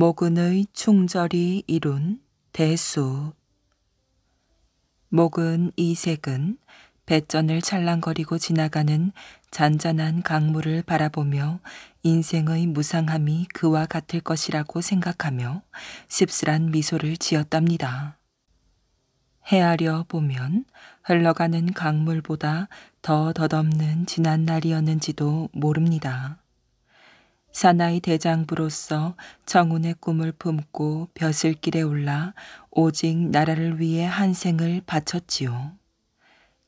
목은의 충절이 이룬 대수 목은 이색은 배전을 찰랑거리고 지나가는 잔잔한 강물을 바라보며 인생의 무상함이 그와 같을 것이라고 생각하며 씁쓸한 미소를 지었답니다. 헤아려 보면 흘러가는 강물보다 더 덧없는 지난 날이었는지도 모릅니다. 사나이 대장부로서 정운의 꿈을 품고 벼슬길에 올라 오직 나라를 위해 한 생을 바쳤지요.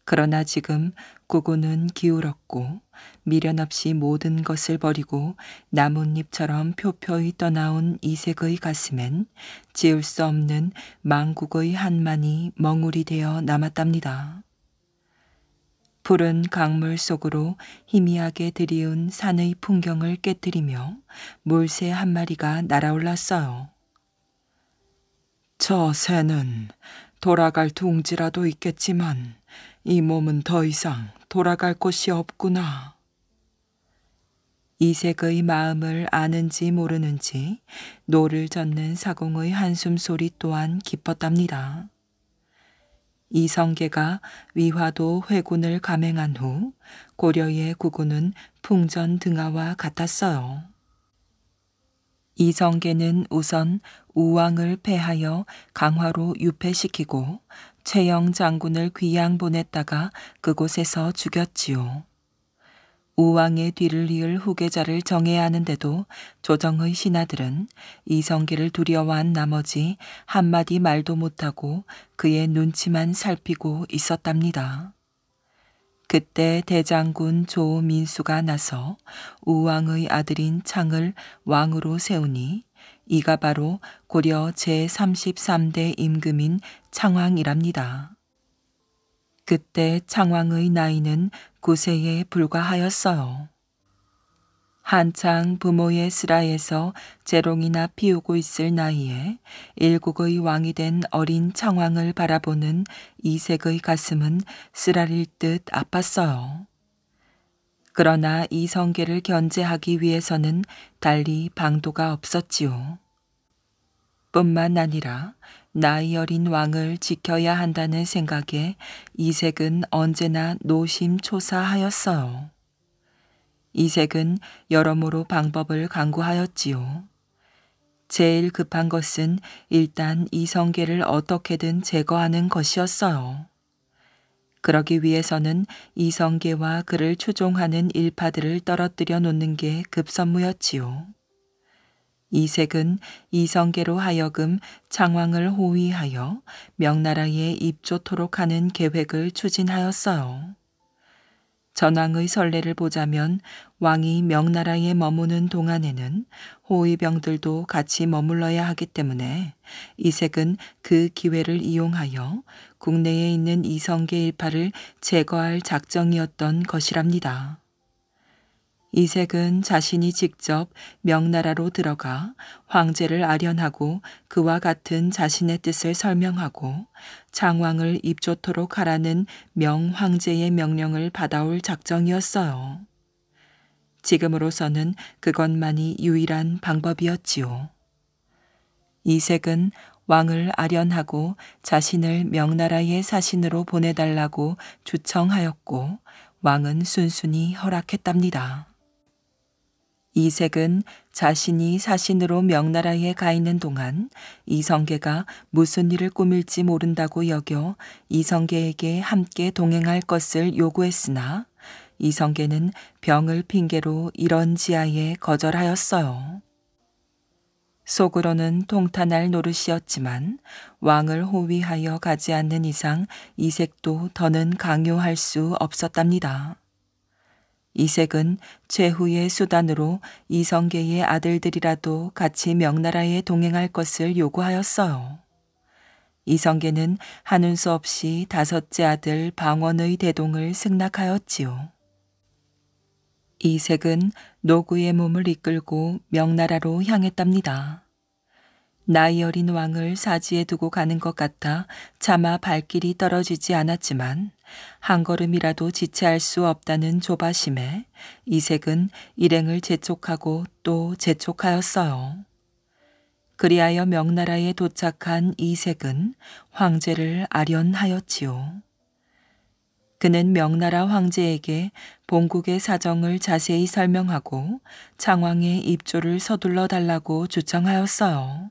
그러나 지금 구구는 기울었고 미련 없이 모든 것을 버리고 나뭇잎처럼 표표히 떠나온 이색의 가슴엔 지울 수 없는 망국의 한만이 멍울이 되어 남았답니다. 푸른 강물 속으로 희미하게 드리운 산의 풍경을 깨뜨리며 물새한 마리가 날아올랐어요. 저 새는 돌아갈 둥지라도 있겠지만 이 몸은 더 이상 돌아갈 곳이 없구나. 이색의 마음을 아는지 모르는지 노를 젓는 사공의 한숨 소리 또한 기뻤답니다. 이성계가 위화도 회군을 감행한 후 고려의 국군은 풍전 등하와 같았어요. 이성계는 우선 우왕을 패하여 강화로 유폐시키고 최영 장군을 귀양 보냈다가 그곳에서 죽였지요. 우왕의 뒤를 이을 후계자를 정해야 하는데도 조정의 신하들은 이성계를 두려워한 나머지 한마디 말도 못하고 그의 눈치만 살피고 있었답니다. 그때 대장군 조민수가 나서 우왕의 아들인 창을 왕으로 세우니 이가 바로 고려 제33대 임금인 창왕이랍니다. 그때 창왕의 나이는 9세에 불과하였어요. 한창 부모의 슬하에서 재롱이나 피우고 있을 나이에 일국의 왕이 된 어린 창왕을 바라보는 이색의 가슴은 쓰라릴 듯 아팠어요. 그러나 이 성계를 견제하기 위해서는 달리 방도가 없었지요. 뿐만 아니라 나이 어린 왕을 지켜야 한다는 생각에 이색은 언제나 노심초사하였어요. 이색은 여러모로 방법을 강구하였지요. 제일 급한 것은 일단 이성계를 어떻게든 제거하는 것이었어요. 그러기 위해서는 이성계와 그를 추종하는 일파들을 떨어뜨려 놓는 게 급선무였지요. 이색은 이성계로 하여금 창왕을 호위하여 명나라에 입조토록 하는 계획을 추진하였어요. 전왕의 선례를 보자면 왕이 명나라에 머무는 동안에는 호위병들도 같이 머물러야 하기 때문에 이색은 그 기회를 이용하여 국내에 있는 이성계 일파를 제거할 작정이었던 것이랍니다. 이색은 자신이 직접 명나라로 들어가 황제를 아련하고 그와 같은 자신의 뜻을 설명하고 장왕을 입조토록 하라는 명황제의 명령을 받아올 작정이었어요. 지금으로서는 그것만이 유일한 방법이었지요. 이색은 왕을 아련하고 자신을 명나라의 사신으로 보내달라고 주청하였고 왕은 순순히 허락했답니다. 이색은 자신이 사신으로 명나라에 가 있는 동안 이성계가 무슨 일을 꾸밀지 모른다고 여겨 이성계에게 함께 동행할 것을 요구했으나 이성계는 병을 핑계로 이런 지하에 거절하였어요. 속으로는 통탄할 노릇이었지만 왕을 호위하여 가지 않는 이상 이색도 더는 강요할 수 없었답니다. 이색은 최후의 수단으로 이성계의 아들들이라도 같이 명나라에 동행할 것을 요구하였어요. 이성계는 하는수 없이 다섯째 아들 방원의 대동을 승낙하였지요. 이색은 노구의 몸을 이끌고 명나라로 향했답니다. 나이 어린 왕을 사지에 두고 가는 것 같아 차마 발길이 떨어지지 않았지만 한 걸음이라도 지체할 수 없다는 조바심에 이색은 일행을 재촉하고 또 재촉하였어요. 그리하여 명나라에 도착한 이색은 황제를 아련하였지요. 그는 명나라 황제에게 본국의 사정을 자세히 설명하고 창왕의 입조를 서둘러 달라고 주청하였어요.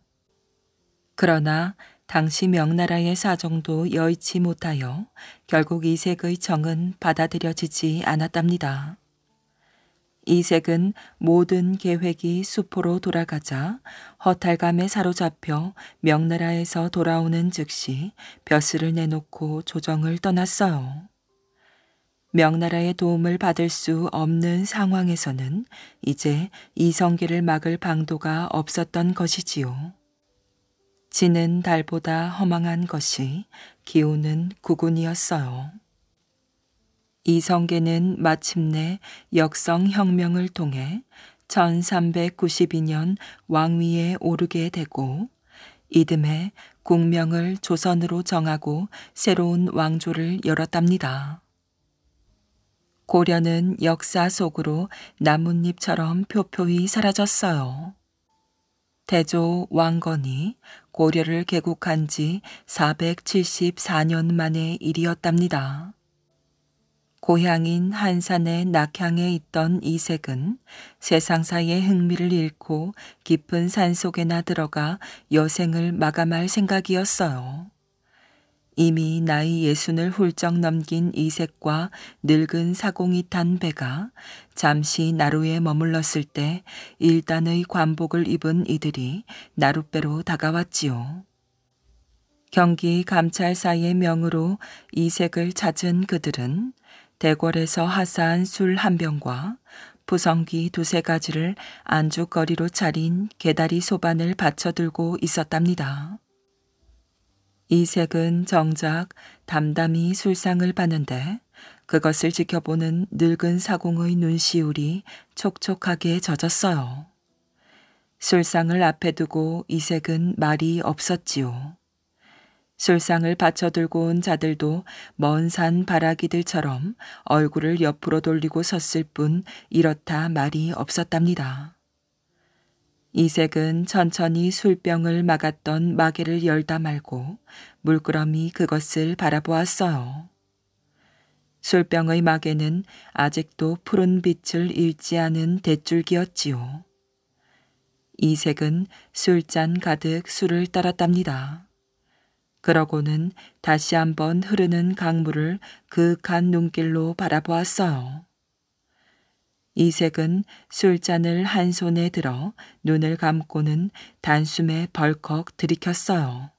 그러나 당시 명나라의 사정도 여의치 못하여 결국 이색의 정은 받아들여지지 않았답니다. 이색은 모든 계획이 수포로 돌아가자 허탈감에 사로잡혀 명나라에서 돌아오는 즉시 벼슬을 내놓고 조정을 떠났어요. 명나라의 도움을 받을 수 없는 상황에서는 이제 이성계를 막을 방도가 없었던 것이지요. 지는 달보다 허망한 것이 기우는 구군이었어요. 이성계는 마침내 역성혁명을 통해 1392년 왕위에 오르게 되고 이듬해 국명을 조선으로 정하고 새로운 왕조를 열었답니다. 고려는 역사 속으로 나뭇잎처럼 표표히 사라졌어요. 대조 왕건이 고려를 개국한 지 474년 만의 일이었답니다. 고향인 한산의 낙향에 있던 이색은 세상사의 흥미를 잃고 깊은 산속에나 들어가 여생을 마감할 생각이었어요. 이미 나이 예순을 훌쩍 넘긴 이색과 늙은 사공이 탄 배가 잠시 나루에 머물렀을 때 일단의 관복을 입은 이들이 나룻배로 다가왔지요. 경기 감찰사의 명으로 이색을 찾은 그들은 대궐에서 하사한 술 한 병과 부성기 두세 가지를 안주거리로 차린 개다리 소반을 받쳐들고 있었답니다. 이색은 정작 담담히 술상을 받는데 그것을 지켜보는 늙은 사공의 눈시울이 촉촉하게 젖었어요. 술상을 앞에 두고 이색은 말이 없었지요. 술상을 받쳐들고 온 자들도 먼 산 바라기들처럼 얼굴을 옆으로 돌리고 섰을 뿐 이렇다 말이 없었답니다. 이색은 천천히 술병을 막았던 마개를 열다 말고 물끄러미 그것을 바라보았어요. 술병의 마개는 아직도 푸른 빛을 잃지 않은 대줄기였지요. 이색은 술잔 가득 술을 따랐답니다. 그러고는 다시 한번 흐르는 강물을 그윽한 눈길로 바라보았어요. 이색은 술잔을 한 손에 들어 눈을 감고는 단숨에 벌컥 들이켰어요.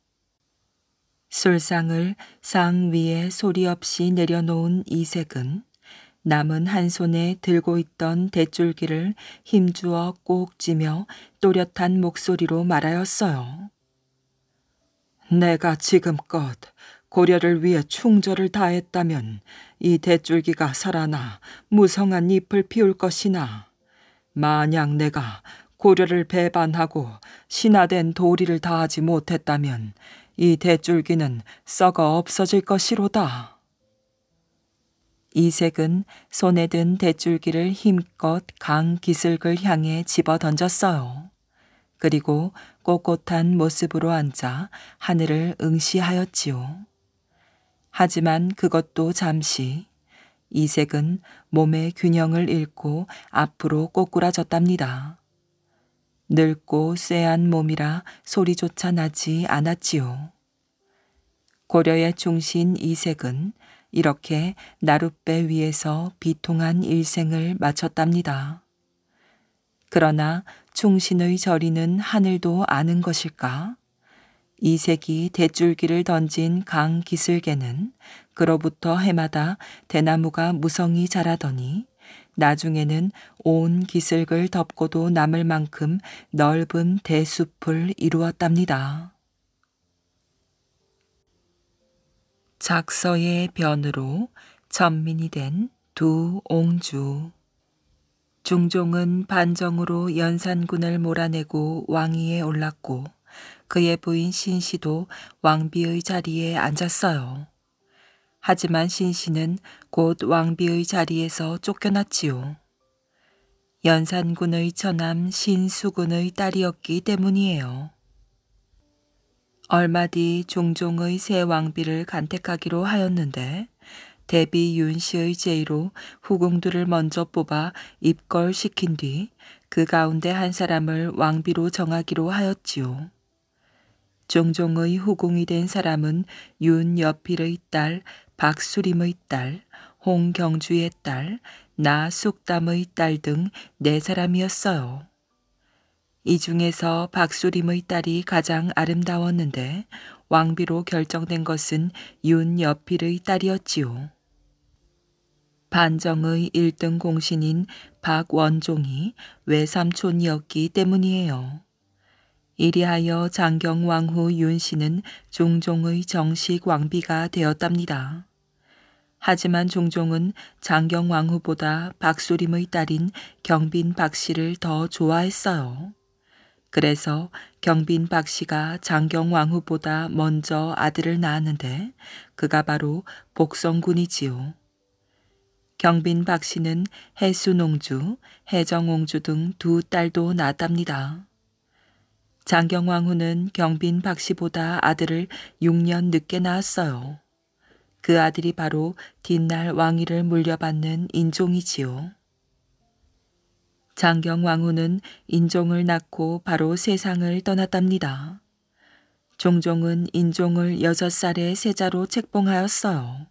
술상을 상 위에 소리 없이 내려놓은 이색은 남은 한 손에 들고 있던 대줄기를 힘주어 꼭 쥐며 또렷한 목소리로 말하였어요. 내가 지금껏 고려를 위해 충절을 다했다면 이 대줄기가 살아나 무성한 잎을 피울 것이나 만약 내가 고려를 배반하고 신화된 도리를 다하지 못했다면 이 대줄기는 썩어 없어질 것이로다. 이색은 손에 든 대줄기를 힘껏 강 기슭을 향해 집어 던졌어요. 그리고 꼿꼿한 모습으로 앉아 하늘을 응시하였지요. 하지만 그것도 잠시. 이색은 몸의 균형을 잃고 앞으로 꼬꾸라졌답니다. 늙고 쇠한 몸이라 소리조차 나지 않았지요. 고려의 중신 이색은 이렇게 나룻배 위에서 비통한 일생을 마쳤답니다. 그러나 충신의 저리는 하늘도 아는 것일까? 이색이 대줄기를 던진 강 기슭에는 그로부터 해마다 대나무가 무성히 자라더니 나중에는 온 기슭을 덮고도 남을 만큼 넓은 대숲을 이루었답니다. 작서의 변으로 전민이 된 두 옹주 중종은 반정으로 연산군을 몰아내고 왕위에 올랐고 그의 부인 신씨도 왕비의 자리에 앉았어요. 하지만 신씨는 곧 왕비의 자리에서 쫓겨났지요. 연산군의 처남 신수군의 딸이었기 때문이에요. 얼마 뒤 종종의 새 왕비를 간택하기로 하였는데 대비 윤씨의 제의로 후궁들을 먼저 뽑아 입걸시킨 뒤 그 가운데 한 사람을 왕비로 정하기로 하였지요. 정종의 후궁이 된 사람은 윤여필의 딸, 박수림의 딸, 홍경주의 딸, 나숙담의 딸 등 네 사람이었어요. 이 중에서 박수림의 딸이 가장 아름다웠는데 왕비로 결정된 것은 윤여필의 딸이었지요. 반정의 1등 공신인 박원종이 외삼촌이었기 때문이에요. 이리하여 장경왕후 윤씨는 종종의 정식 왕비가 되었답니다. 하지만 종종은 장경왕후보다 박수림의 딸인 경빈 박씨를 더 좋아했어요. 그래서 경빈 박씨가 장경왕후보다 먼저 아들을 낳았는데 그가 바로 복성군이지요. 경빈 박씨는 해수농주, 해정옹주 등 두 딸도 낳았답니다. 장경왕후는 경빈 박씨보다 아들을 6년 늦게 낳았어요. 그 아들이 바로 뒷날 왕위를 물려받는 인종이지요. 장경왕후는 인종을 낳고 바로 세상을 떠났답니다. 종종은 인종을 6 살의 세자로 책봉하였어요.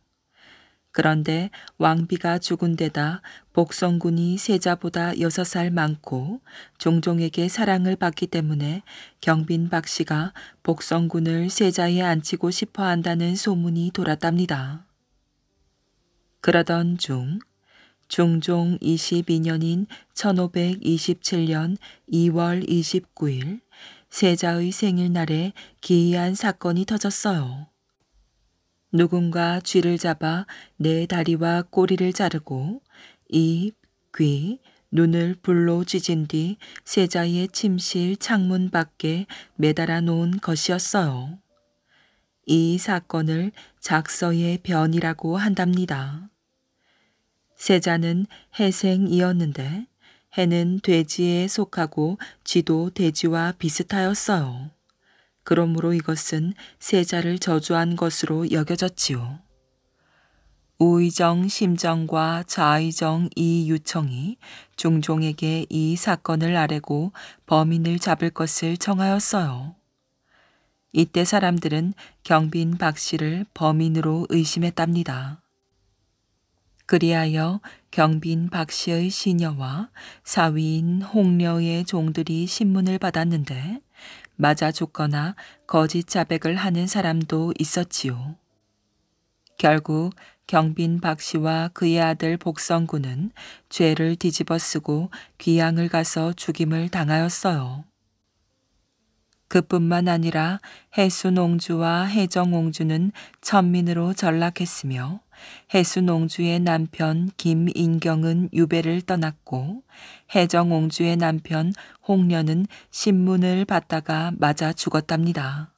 그런데 왕비가 죽은 데다 복성군이 세자보다 여섯 살 많고 종종에게 사랑을 받기 때문에 경빈 박씨가 복성군을 세자에 앉히고 싶어 한다는 소문이 돌았답니다. 그러던 중 중종 22년인 1527년 2월 29일 세자의 생일날에 기이한 사건이 터졌어요. 누군가 쥐를 잡아 내 다리와 꼬리를 자르고 입, 귀, 눈을 불로 찢은 뒤 세자의 침실 창문 밖에 매달아 놓은 것이었어요. 이 사건을 작서의 변이라고 한답니다. 세자는 해생이었는데 해는 돼지에 속하고 쥐도 돼지와 비슷하였어요. 그러므로 이것은 세자를 저주한 것으로 여겨졌지요. 우의정 심정과 좌의정 이유청이 중종에게 이 사건을 아뢰고 범인을 잡을 것을 청하였어요. 이때 사람들은 경빈 박 씨를 범인으로 의심했답니다. 그리하여 경빈 박 씨의 시녀와 사위인 홍려의 종들이 신문을 받았는데 맞아 죽거나 거짓 자백을 하는 사람도 있었지요. 결국 경빈 박 씨와 그의 아들 복성군은 죄를 뒤집어 쓰고 귀양을 가서 죽임을 당하였어요. 그뿐만 아니라 해순 옹주와 해정 옹주는 천민으로 전락했으며 해수농주의 남편 김인경은 유배를 떠났고 해정옹주의 남편 홍련은 신문을 받다가 맞아 죽었답니다.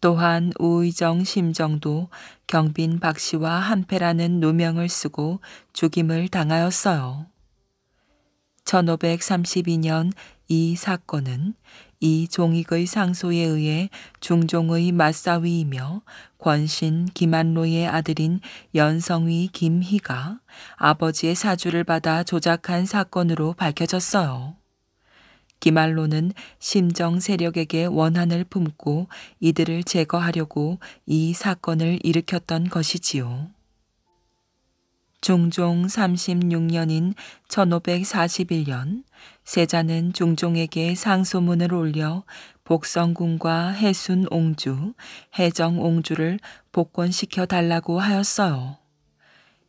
또한 우의정 심정도 경빈 박씨와 한패라는 누명을 쓰고 죽임을 당하였어요. 1532년 이 사건은 이 종익의 상소에 의해 중종의 맞사위이며 권신 김한로의 아들인 연성위 김희가 아버지의 사주를 받아 조작한 사건으로 밝혀졌어요. 김한로는 심정 세력에게 원한을 품고 이들을 제거하려고 이 사건을 일으켰던 것이지요. 종종 36년인 1541년 세자는 중종에게 상소문을 올려 복성군과 해순 옹주, 해정 옹주를 복권시켜 달라고 하였어요.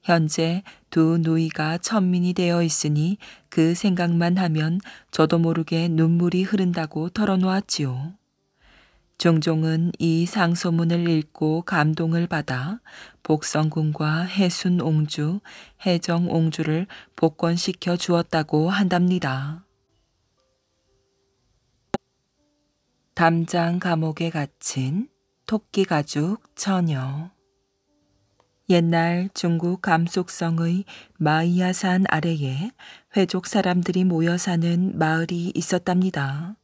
현재 두 누이가 천민이 되어 있으니 그 생각만 하면 저도 모르게 눈물이 흐른다고 털어놓았지요. 중종은 이 상소문을 읽고 감동을 받아 복성군과 해순 옹주, 해정 옹주를 복권시켜 주었다고 한답니다. 담장 감옥에 갇힌 토끼 가죽 처녀. 옛날 중국 감속성의 마이야산 아래에 회족 사람들이 모여 사는 마을이 있었답니다.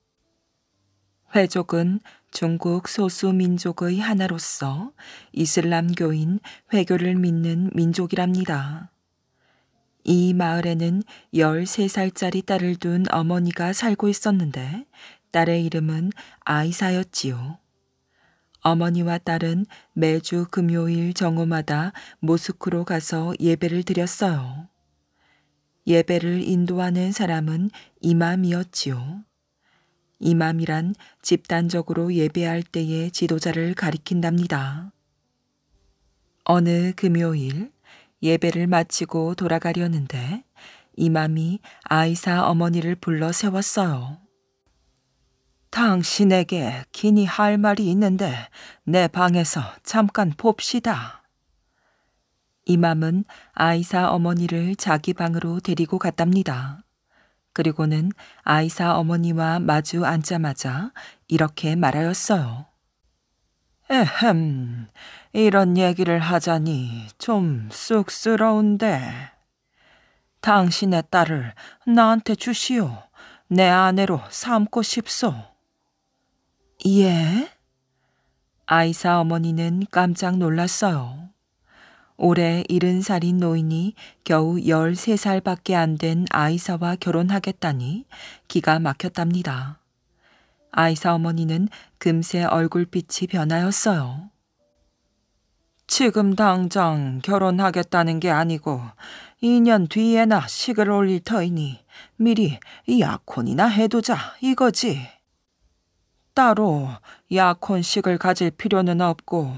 회족은 중국 소수민족의 하나로서 이슬람교인 회교를 믿는 민족이랍니다. 이 마을에는 13살짜리 딸을 둔 어머니가 살고 있었는데 딸의 이름은 아이사였지요. 어머니와 딸은 매주 금요일 정오마다 모스크로 가서 예배를 드렸어요. 예배를 인도하는 사람은 이맘이었지요. 이맘이란 집단적으로 예배할 때의 지도자를 가리킨답니다. 어느 금요일 예배를 마치고 돌아가려는데 이맘이 아이사 어머니를 불러 세웠어요. 당신에게 기니 할 말이 있는데 내 방에서 잠깐 봅시다. 이맘은 아이사 어머니를 자기 방으로 데리고 갔답니다. 그리고는 아이사 어머니와 마주 앉자마자 이렇게 말하였어요. 에헴, 이런 얘기를 하자니 좀 쑥스러운데. 당신의 딸을 나한테 주시오. 내 아내로 삼고 싶소. 예? 아이사 어머니는 깜짝 놀랐어요. 올해 70살인 노인이 겨우 13살밖에 안 된 아이사와 결혼하겠다니 기가 막혔답니다. 아이사 어머니는 금세 얼굴빛이 변하였어요. 지금 당장 결혼하겠다는 게 아니고 2년 뒤에나 식을 올릴 터이니 미리 약혼이나 해두자 이거지. 따로 약혼식을 가질 필요는 없고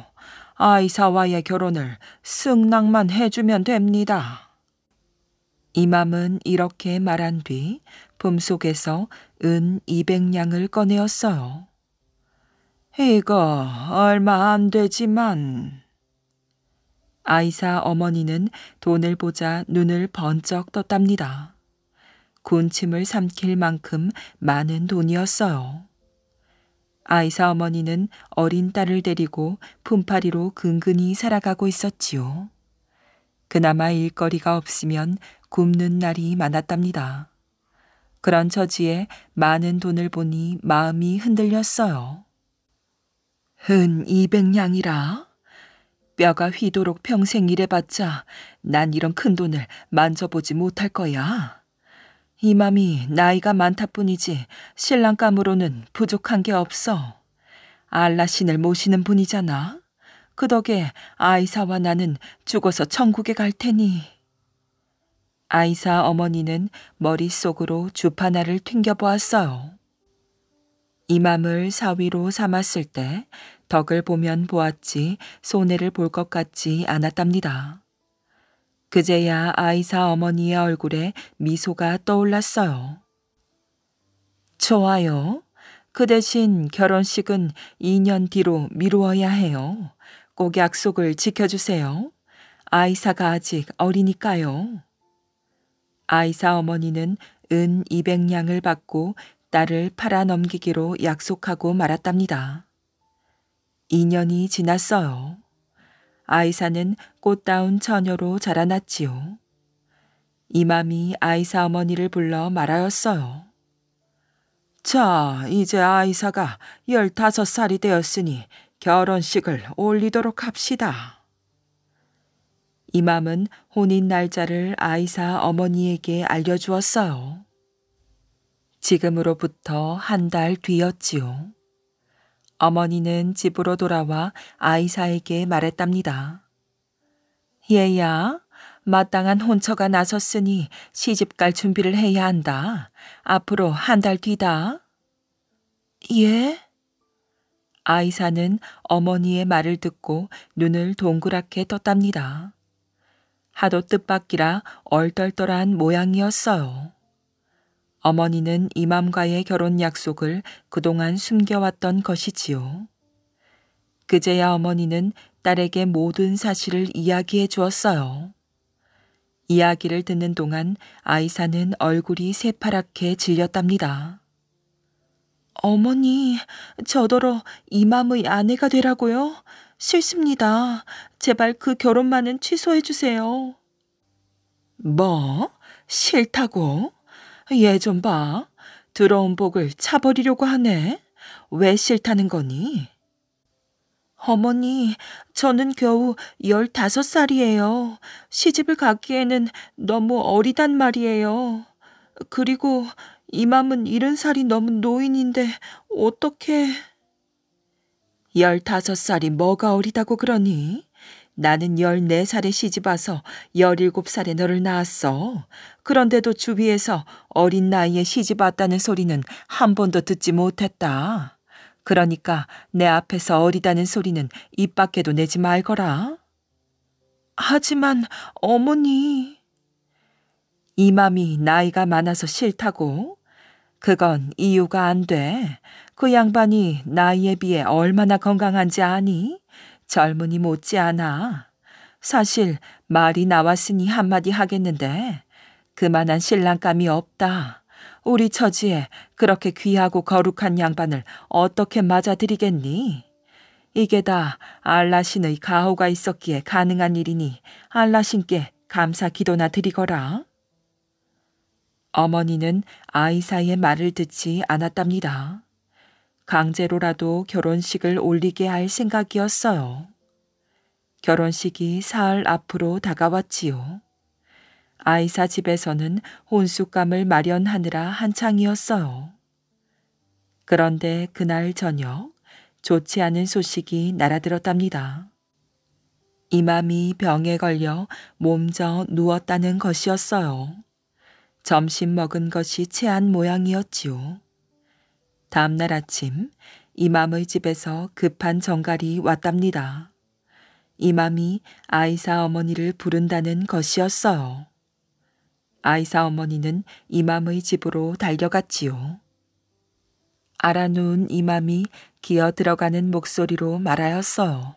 아이사와의 결혼을 승낙만 해주면 됩니다. 이맘은 이렇게 말한 뒤 품속에서 은 200냥을 꺼내었어요. 이거 얼마 안 되지만... 아이사 어머니는 돈을 보자 눈을 번쩍 떴답니다. 군침을 삼킬 만큼 많은 돈이었어요. 아이사 어머니는 어린 딸을 데리고 품파리로 근근히 살아가고 있었지요. 그나마 일거리가 없으면 굶는 날이 많았답니다. 그런 처지에 많은 돈을 보니 마음이 흔들렸어요. 흔 이백냥이라? 뼈가 휘도록 평생 일해봤자 난 이런 큰 돈을 만져보지 못할 거야. 이 맘이 나이가 많다 뿐이지 신랑감으로는 부족한 게 없어. 알라신을 모시는 분이잖아. 그 덕에 아이사와 나는 죽어서 천국에 갈 테니. 아이사 어머니는 머릿속으로 주파나를 튕겨보았어요. 이 맘을 사위로 삼았을 때 덕을 보면 보았지 손해를 볼 것 같지 않았답니다. 그제야 아이사 어머니의 얼굴에 미소가 떠올랐어요. 좋아요. 그 대신 결혼식은 2년 뒤로 미루어야 해요. 꼭 약속을 지켜주세요. 아이사가 아직 어리니까요. 아이사 어머니는 은 200냥을 받고 딸을 팔아 넘기기로 약속하고 말았답니다. 2년이 지났어요. 아이사는 꽃다운 처녀로 자라났지요. 이맘이 아이사 어머니를 불러 말하였어요. 자, 이제 아이사가 열다섯 살이 되었으니 결혼식을 올리도록 합시다. 이맘은 혼인 날짜를 아이사 어머니에게 알려주었어요. 지금으로부터 한 달 뒤였지요. 어머니는 집으로 돌아와 아이사에게 말했답니다. 얘야, 마땅한 혼처가 나섰으니 시집 갈 준비를 해야 한다. 앞으로 한 달 뒤다. 예? 아이사는 어머니의 말을 듣고 눈을 동그랗게 떴답니다. 하도 뜻밖이라 얼떨떨한 모양이었어요. 어머니는 이맘과의 결혼 약속을 그동안 숨겨왔던 것이지요. 그제야 어머니는 딸에게 모든 사실을 이야기해 주었어요. 이야기를 듣는 동안 아이사는 얼굴이 새파랗게 질렸답니다. 어머니, 저더러 이맘의 아내가 되라고요? 싫습니다. 제발 그 결혼만은 취소해 주세요. 뭐? 싫다고? 얘좀 봐. 들어온 복을 차버리려고 하네. 왜 싫다는 거니? 어머니, 저는 겨우 열다섯 살이에요. 시집을 가기에는 너무 어리단 말이에요. 그리고 이맘은 일흔 살이 넘은 노인인데 어떻게... 열다섯 살이 뭐가 어리다고 그러니? 나는 14살에 시집와서 17살에 너를 낳았어. 그런데도 주위에서 어린 나이에 시집왔다는 소리는 한 번도 듣지 못했다. 그러니까 내 앞에서 어리다는 소리는 입 밖에도 내지 말거라. 하지만 어머니... 이 맘이 나이가 많아서 싫다고? 그건 이유가 안 돼. 그 양반이 나이에 비해 얼마나 건강한지 아니? 젊은이 못지않아. 사실 말이 나왔으니 한마디 하겠는데 그만한 신랑감이 없다. 우리 처지에 그렇게 귀하고 거룩한 양반을 어떻게 맞아들이겠니? 이게 다 알라신의 가호가 있었기에 가능한 일이니 알라신께 감사 기도나 드리거라. 어머니는 아이사의 이 말을 듣지 않았답니다. 강제로라도 결혼식을 올리게 할 생각이었어요. 결혼식이 사흘 앞으로 다가왔지요. 아이사 집에서는 혼숙감을 마련하느라 한창이었어요. 그런데 그날 저녁 좋지 않은 소식이 날아들었답니다. 이맘이 병에 걸려 몸져 누웠다는 것이었어요. 점심 먹은 것이 체한 모양이었지요. 다음날 아침 이맘의 집에서 급한 정갈이 왔답니다. 이맘이 아이사 어머니를 부른다는 것이었어요. 아이사 어머니는 이맘의 집으로 달려갔지요. 알아놓은 이맘이 기어 들어가는 목소리로 말하였어요.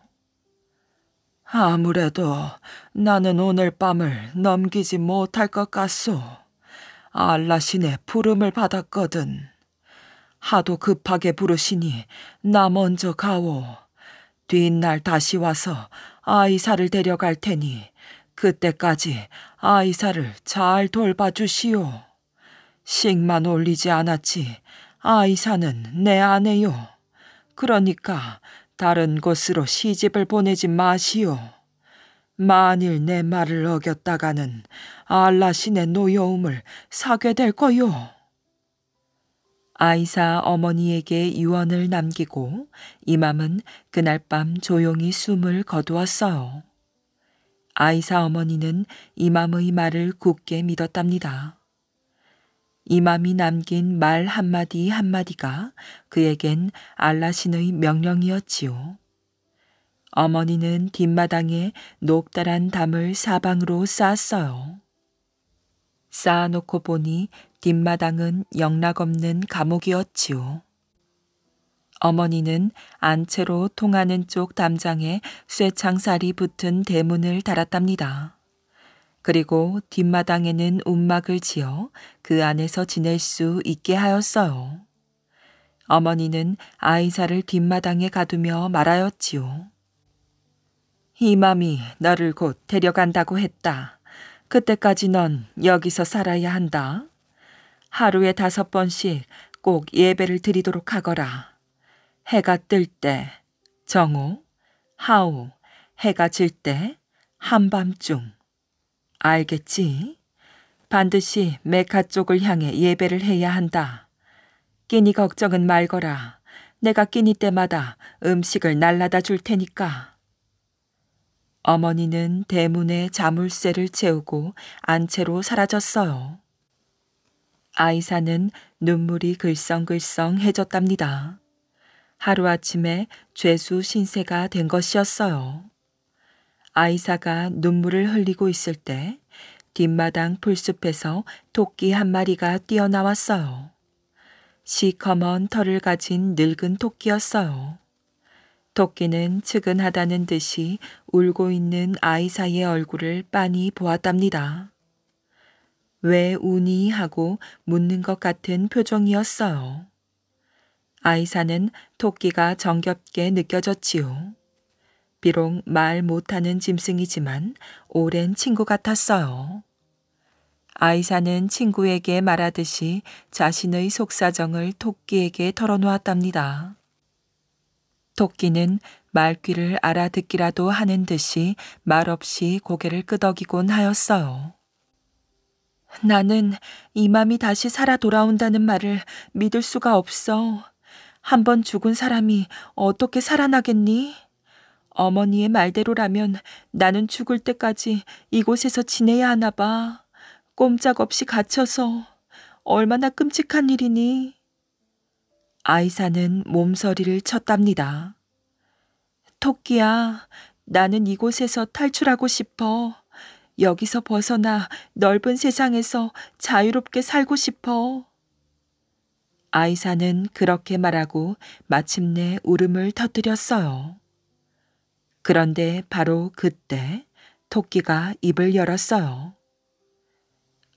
아무래도 나는 오늘 밤을 넘기지 못할 것 같소. 알라신의 부름을 받았거든. 하도 급하게 부르시니 나 먼저 가오. 뒷날 다시 와서 아이사를 데려갈 테니 그때까지 아이사를 잘 돌봐주시오. 식만 올리지 않았지 아이사는 내 아내요. 그러니까 다른 곳으로 시집을 보내지 마시오. 만일 내 말을 어겼다가는 알라신의 노여움을 사게 될 거요. 아이사 어머니에게 유언을 남기고 이맘은 그날 밤 조용히 숨을 거두었어요. 아이사 어머니는 이맘의 말을 굳게 믿었답니다. 이맘이 남긴 말 한마디 한마디가 그에겐 알라신의 명령이었지요. 어머니는 뒷마당에 높다란 담을 사방으로 쌓았어요. 쌓아놓고 보니 뒷마당은 영락없는 감옥이었지요. 어머니는 안채로 통하는 쪽 담장에 쇠창살이 붙은 대문을 달았답니다. 그리고 뒷마당에는 움막을 지어 그 안에서 지낼 수 있게 하였어요. 어머니는 아이사를 뒷마당에 가두며 말하였지요. 이맘이 너를 곧 데려간다고 했다. 그때까지 넌 여기서 살아야 한다. 하루에 다섯 번씩 꼭 예배를 드리도록 하거라. 해가 뜰 때, 정오, 하우, 해가 질 때, 한밤중. 알겠지? 반드시 메카 쪽을 향해 예배를 해야 한다. 끼니 걱정은 말거라. 내가 끼니 때마다 음식을 날라다 줄 테니까. 어머니는 대문에 자물쇠를 채우고 안채로 사라졌어요. 아이사는 눈물이 글썽글썽해졌답니다. 하루아침에 죄수 신세가 된 것이었어요. 아이사가 눈물을 흘리고 있을 때 뒷마당 풀숲에서 토끼 한 마리가 뛰어나왔어요. 시커먼 털을 가진 늙은 토끼였어요. 토끼는 측은하다는 듯이 울고 있는 아이사의 얼굴을 빤히 보았답니다. 왜 우니? 하고 묻는 것 같은 표정이었어요. 아이사는 토끼가 정겹게 느껴졌지요. 비록 말 못하는 짐승이지만 오랜 친구 같았어요. 아이사는 친구에게 말하듯이 자신의 속사정을 토끼에게 털어놓았답니다. 토끼는 말귀를 알아듣기라도 하는 듯이 말없이 고개를 끄덕이곤 하였어요. 나는 이맘이 다시 살아 돌아온다는 말을 믿을 수가 없어. 한번 죽은 사람이 어떻게 살아나겠니? 어머니의 말대로라면 나는 죽을 때까지 이곳에서 지내야 하나 봐. 꼼짝없이 갇혀서 얼마나 끔찍한 일이니? 아이사는 몸서리를 쳤답니다. 토끼야, 나는 이곳에서 탈출하고 싶어. 여기서 벗어나 넓은 세상에서 자유롭게 살고 싶어. 아이사는 그렇게 말하고 마침내 울음을 터뜨렸어요. 그런데 바로 그때 토끼가 입을 열었어요.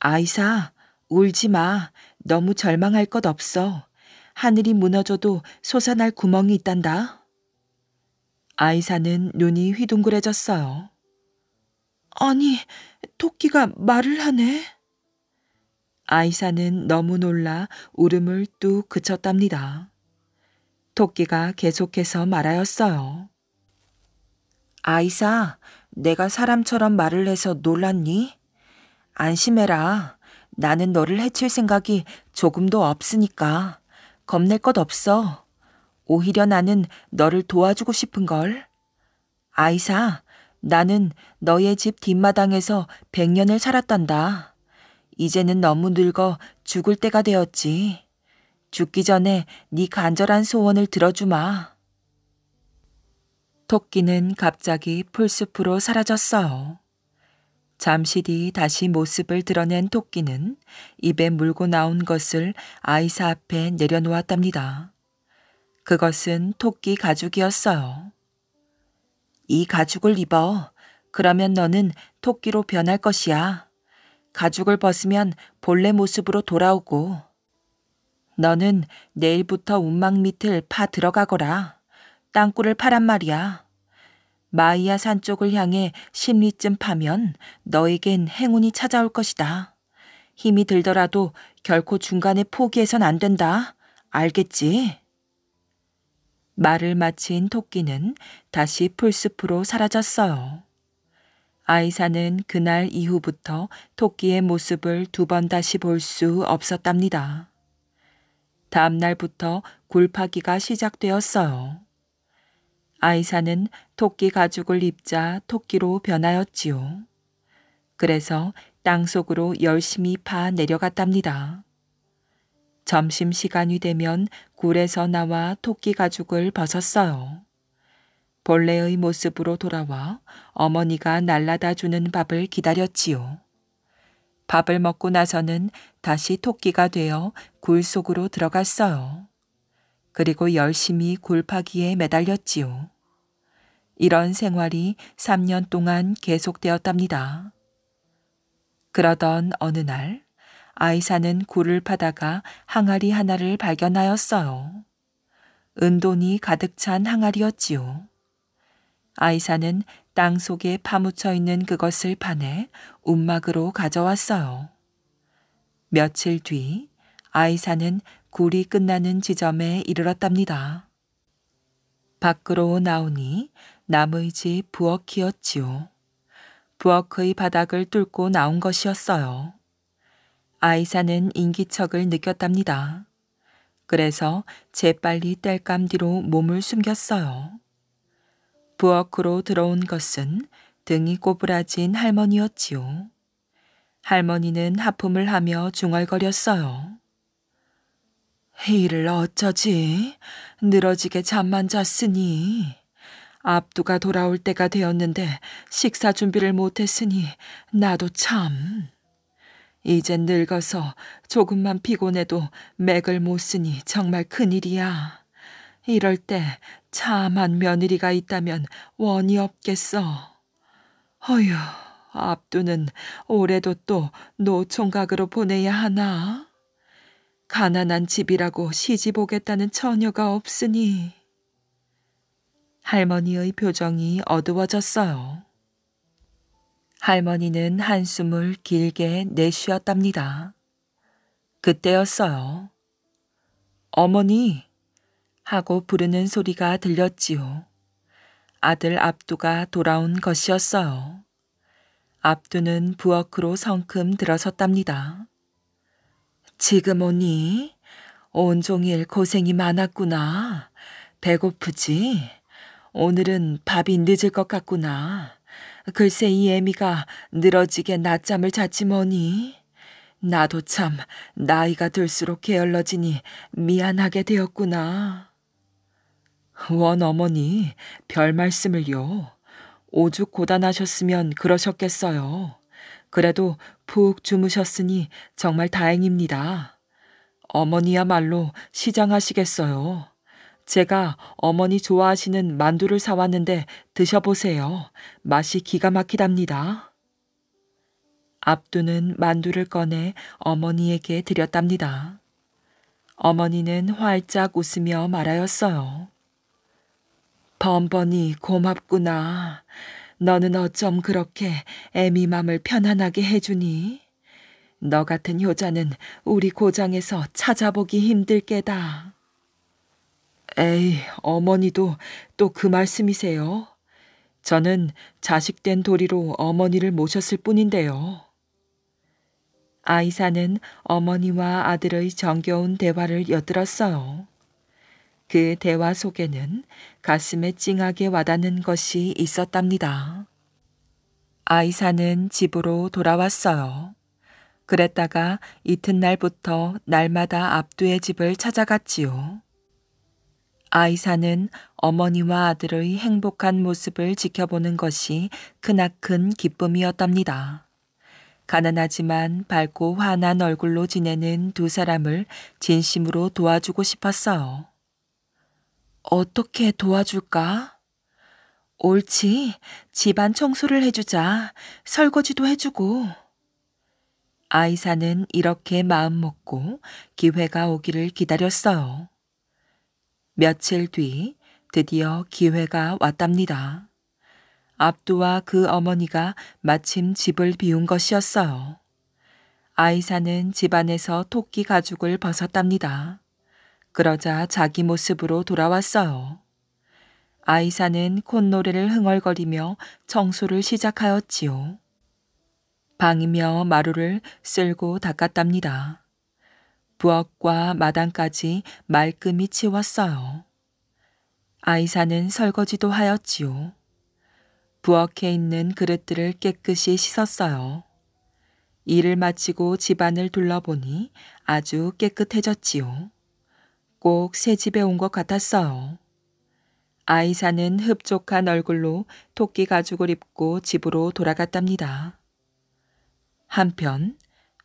아이사, 울지 마. 너무 절망할 것 없어. 하늘이 무너져도 솟아날 구멍이 있단다. 아이사는 눈이 휘둥그레졌어요. 아니, 토끼가 말을 하네. 아이사는 너무 놀라 울음을 뚝 그쳤답니다. 토끼가 계속해서 말하였어요. 아이사, 내가 사람처럼 말을 해서 놀랐니? 안심해라. 나는 너를 해칠 생각이 조금도 없으니까. 겁낼 것 없어. 오히려 나는 너를 도와주고 싶은 걸. 아이사, 나는 너의 집 뒷마당에서 백년을 살았단다. 이제는 너무 늙어 죽을 때가 되었지. 죽기 전에 네 간절한 소원을 들어주마. 토끼는 갑자기 풀숲으로 사라졌어요. 잠시 뒤 다시 모습을 드러낸 토끼는 입에 물고 나온 것을 아이사 앞에 내려놓았답니다. 그것은 토끼 가죽이었어요. 이 가죽을 입어. 그러면 너는 토끼로 변할 것이야. 가죽을 벗으면 본래 모습으로 돌아오고. 너는 내일부터 운막 밑을 파 들어가거라. 땅굴을 파란 말이야. 마이야 산 쪽을 향해 십리쯤 파면 너에겐 행운이 찾아올 것이다. 힘이 들더라도 결코 중간에 포기해선 안 된다. 알겠지? 말을 마친 토끼는 다시 풀숲으로 사라졌어요. 아이사는 그날 이후부터 토끼의 모습을 두 번 다시 볼 수 없었답니다. 다음 날부터 굴파기가 시작되었어요. 아이사는 토끼 가죽을 입자 토끼로 변하였지요. 그래서 땅속으로 열심히 파 내려갔답니다. 점심시간이 되면 굴에서 나와 토끼 가죽을 벗었어요. 본래의 모습으로 돌아와 어머니가 날라다 주는 밥을 기다렸지요. 밥을 먹고 나서는 다시 토끼가 되어 굴 속으로 들어갔어요. 그리고 열심히 굴파기에 매달렸지요. 이런 생활이 3년 동안 계속되었답니다. 그러던 어느 날 아이사는 굴을 파다가 항아리 하나를 발견하였어요. 은돈이 가득 찬 항아리였지요. 아이사는 땅 속에 파묻혀 있는 그것을 파내 움막으로 가져왔어요. 며칠 뒤 아이사는 굴이 끝나는 지점에 이르렀답니다. 밖으로 나오니 남의 집 부엌이었지요. 부엌의 바닥을 뚫고 나온 것이었어요. 아이사는 인기척을 느꼈답니다. 그래서 재빨리 땔감 뒤로 몸을 숨겼어요. 부엌으로 들어온 것은 등이 꼬부라진 할머니였지요. 할머니는 하품을 하며 중얼거렸어요. 이를 어쩌지? 늘어지게 잠만 잤으니. 압두가 돌아올 때가 되었는데 식사 준비를 못했으니 나도 참. 이젠 늙어서 조금만 피곤해도 맥을 못 쓰니 정말 큰일이야. 이럴 때 참한 며느리가 있다면 원이 없겠어. 어휴, 압두는 올해도 또 노총각으로 보내야 하나? 가난한 집이라고 시집 오겠다는 처녀가 없으니. 할머니의 표정이 어두워졌어요. 할머니는 한숨을 길게 내쉬었답니다. 그때였어요. 어머니! 하고 부르는 소리가 들렸지요. 아들 압두가 돌아온 것이었어요. 압두는 부엌으로 성큼 들어섰답니다. 지금 오니? 온종일 고생이 많았구나. 배고프지? 오늘은 밥이 늦을 것 같구나. 글쎄 이 애미가 늘어지게 낮잠을 잤지 뭐니. 나도 참 나이가 들수록 게을러지니 미안하게 되었구나. 원 어머니, 별 말씀을요. 오죽 고단하셨으면 그러셨겠어요. 그래도 푹 주무셨으니 정말 다행입니다. 어머니야말로 시장하시겠어요. 제가 어머니 좋아하시는 만두를 사왔는데 드셔보세요. 맛이 기가 막히답니다. 압두는 만두를 꺼내 어머니에게 드렸답니다. 어머니는 활짝 웃으며 말하였어요. 번번이 고맙구나. 너는 어쩜 그렇게 애미 맘을 편안하게 해주니? 너 같은 효자는 우리 고장에서 찾아보기 힘들게다. 에이, 어머니도 또 그 말씀이세요? 저는 자식된 도리로 어머니를 모셨을 뿐인데요. 아이사는 어머니와 아들의 정겨운 대화를 엿들었어요. 그 대화 속에는 가슴에 찡하게 와닿는 것이 있었답니다. 아이사는 집으로 돌아왔어요. 그랬다가 이튿날부터 날마다 압두의 집을 찾아갔지요. 아이사는 어머니와 아들의 행복한 모습을 지켜보는 것이 크나큰 기쁨이었답니다. 가난하지만 밝고 환한 얼굴로 지내는 두 사람을 진심으로 도와주고 싶었어요. 어떻게 도와줄까? 옳지. 집안 청소를 해주자. 설거지도 해주고. 아이사는 이렇게 마음 먹고 기회가 오기를 기다렸어요. 며칠 뒤 드디어 기회가 왔답니다. 압두와 그 어머니가 마침 집을 비운 것이었어요. 아이사는 집안에서 토끼 가죽을 벗었답니다. 그러자 자기 모습으로 돌아왔어요. 아이사는 콧노래를 흥얼거리며 청소를 시작하였지요. 방이며 마루를 쓸고 닦았답니다. 부엌과 마당까지 말끔히 치웠어요. 아이사는 설거지도 하였지요. 부엌에 있는 그릇들을 깨끗이 씻었어요. 일을 마치고 집안을 둘러보니 아주 깨끗해졌지요. 꼭 새 집에 온 것 같았어요. 아이사는 흡족한 얼굴로 토끼 가죽을 입고 집으로 돌아갔답니다. 한편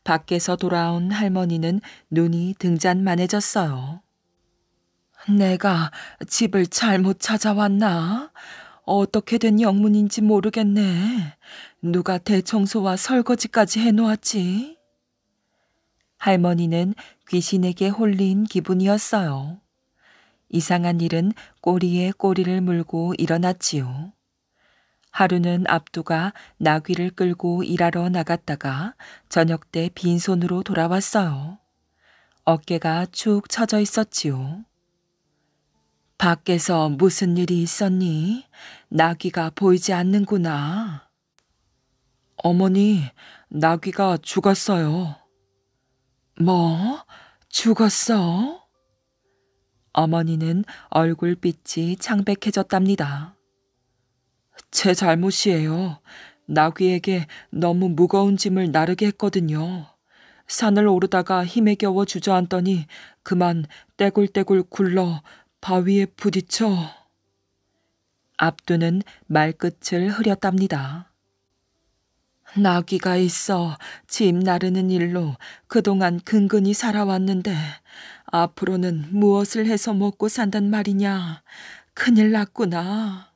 밖에서 돌아온 할머니는 눈이 등잔만해졌어요. 내가 집을 잘못 찾아왔나? 어떻게 된 영문인지 모르겠네. 누가 대청소와 설거지까지 해놓았지? 할머니는 귀신에게 홀린 기분이었어요. 이상한 일은 꼬리에 꼬리를 물고 일어났지요. 하루는 압도가 나귀를 끌고 일하러 나갔다가 저녁 때 빈손으로 돌아왔어요. 어깨가 축 처져 있었지요. 밖에서 무슨 일이 있었니? 나귀가 보이지 않는구나. 어머니, 나귀가 죽었어요. 뭐? 죽었어? 어머니는 얼굴빛이 창백해졌답니다. 제 잘못이에요. 나귀에게 너무 무거운 짐을 나르게 했거든요. 산을 오르다가 힘에 겨워 주저앉더니 그만 떼굴떼굴 굴러 바위에 부딪혀. 압두는 말끝을 흐렸답니다. 나귀가 있어 짐 나르는 일로 그동안 근근히 살아왔는데 앞으로는 무엇을 해서 먹고 산단 말이냐. 큰일 났구나.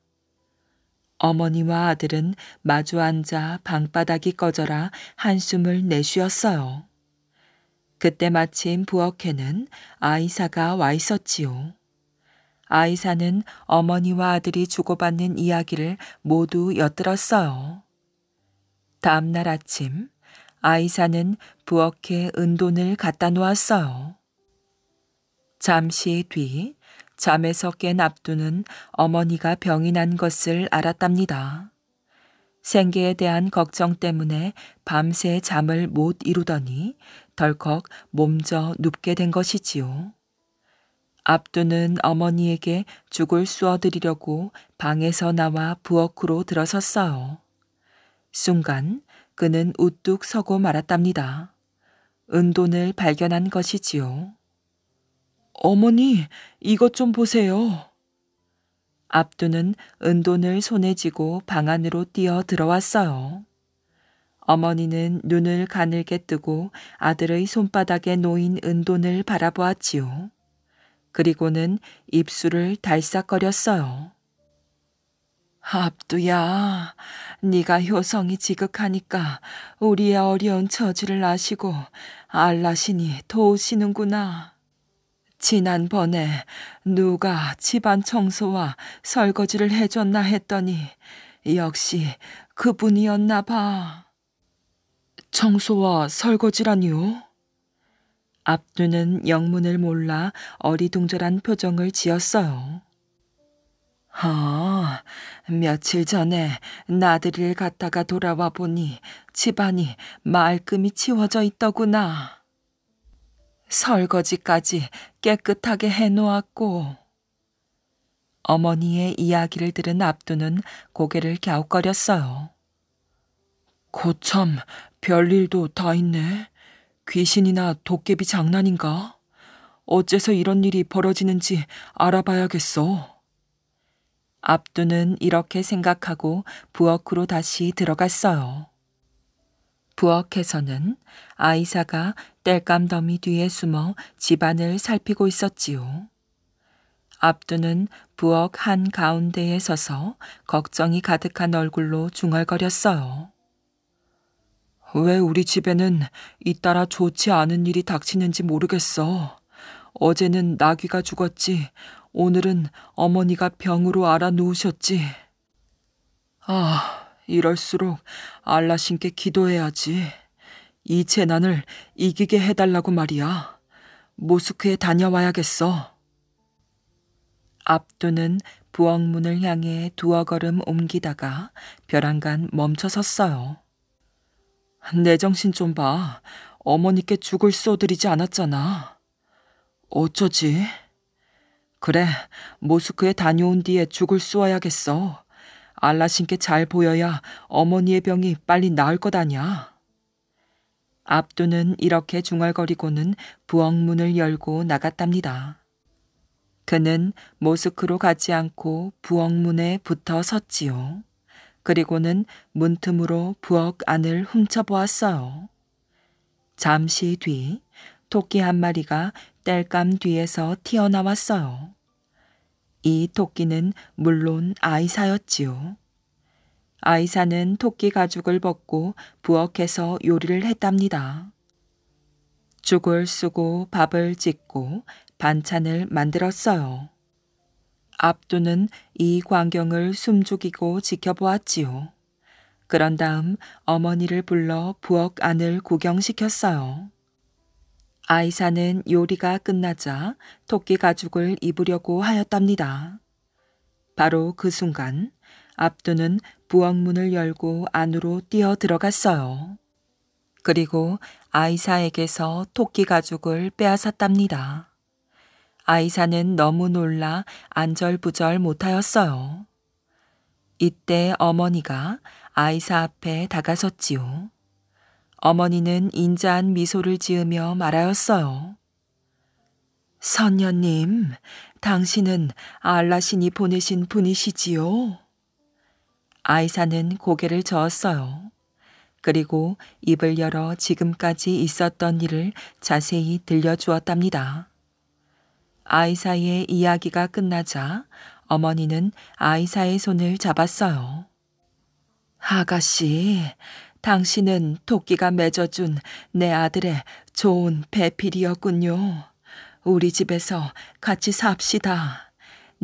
어머니와 아들은 마주 앉아 방바닥이 꺼져라 한숨을 내쉬었어요. 그때 마침 부엌에는 아이사가 와 있었지요. 아이사는 어머니와 아들이 주고받는 이야기를 모두 엿들었어요. 다음날 아침, 아이사는 부엌에 은돈을 갖다 놓았어요. 잠시 뒤 잠에서 깬 압두는 어머니가 병이 난 것을 알았답니다. 생계에 대한 걱정 때문에 밤새 잠을 못 이루더니 덜컥 몸져 눕게 된 것이지요. 압두는 어머니에게 죽을 쑤어드리려고 방에서 나와 부엌으로 들어섰어요. 순간 그는 우뚝 서고 말았답니다. 은돈을 발견한 것이지요. 어머니, 이것 좀 보세요. 압두는 은돈을 손에 쥐고 방 안으로 뛰어 들어왔어요. 어머니는 눈을 가늘게 뜨고 아들의 손바닥에 놓인 은돈을 바라보았지요. 그리고는 입술을 달싹거렸어요. 압두야, 네가 효성이 지극하니까 우리의 어려운 처지를 아시고 알라시니 도우시는구나. 지난번에 누가 집안 청소와 설거지를 해줬나 했더니 역시 그분이었나 봐. 청소와 설거지라니요? 압두는 영문을 몰라 어리둥절한 표정을 지었어요. 아, 며칠 전에 나들이를 갔다가 돌아와 보니 집안이 말끔히 치워져 있더구나. 설거지까지 깨끗하게 해놓았고. 어머니의 이야기를 들은 압두는 고개를 갸웃거렸어요. 고참, 별일도 다 있네. 귀신이나 도깨비 장난인가? 어째서 이런 일이 벌어지는지 알아봐야겠어. 압두는 이렇게 생각하고 부엌으로 다시 들어갔어요. 부엌에서는 아이사가 땔감더미 뒤에 숨어 집안을 살피고 있었지요. 압두는 부엌 한 가운데에 서서 걱정이 가득한 얼굴로 중얼거렸어요. 왜 우리 집에는 잇따라 좋지 않은 일이 닥치는지 모르겠어. 어제는 나귀가 죽었지, 오늘은 어머니가 병으로 알아 누우셨지. 아, 이럴수록 알라신께 기도해야지. 이 재난을 이기게 해달라고 말이야. 모스크에 다녀와야겠어. 압도는 부엌문을 향해 두어 걸음 옮기다가 벼랑간 멈춰 섰어요. 내 정신 좀 봐. 어머니께 죽을 쏘드리지 않았잖아. 어쩌지? 그래, 모스크에 다녀온 뒤에 죽을 쏘아야겠어. 알라신께 잘 보여야 어머니의 병이 빨리 나을 것 아냐. 압두는 이렇게 중얼거리고는 부엌문을 열고 나갔답니다. 그는 모스크로 가지 않고 부엌문에 붙어 섰지요. 그리고는 문틈으로 부엌 안을 훔쳐보았어요. 잠시 뒤 토끼 한 마리가 땔감 뒤에서 튀어나왔어요. 이 토끼는 물론 아이사였지요. 아이사는 토끼 가죽을 벗고 부엌에서 요리를 했답니다. 죽을 쓰고 밥을 짓고 반찬을 만들었어요. 압두는 이 광경을 숨죽이고 지켜보았지요. 그런 다음 어머니를 불러 부엌 안을 구경시켰어요. 아이사는 요리가 끝나자 토끼 가죽을 입으려고 하였답니다. 바로 그 순간 압두는 부엌문을 열고 안으로 뛰어 들어갔어요. 그리고 아이사에게서 토끼 가죽을 빼앗았답니다. 아이사는 너무 놀라 안절부절 못하였어요. 이때 어머니가 아이사 앞에 다가섰지요. 어머니는 인자한 미소를 지으며 말하였어요. 선녀님, 당신은 알라신이 보내신 분이시지요? 아이사는 고개를 저었어요. 그리고 입을 열어 지금까지 있었던 일을 자세히 들려주었답니다. 아이사의 이야기가 끝나자 어머니는 아이사의 손을 잡았어요. 아가씨, 당신은 토끼가 맺어준 내 아들의 좋은 배필이었군요. 우리 집에서 같이 삽시다.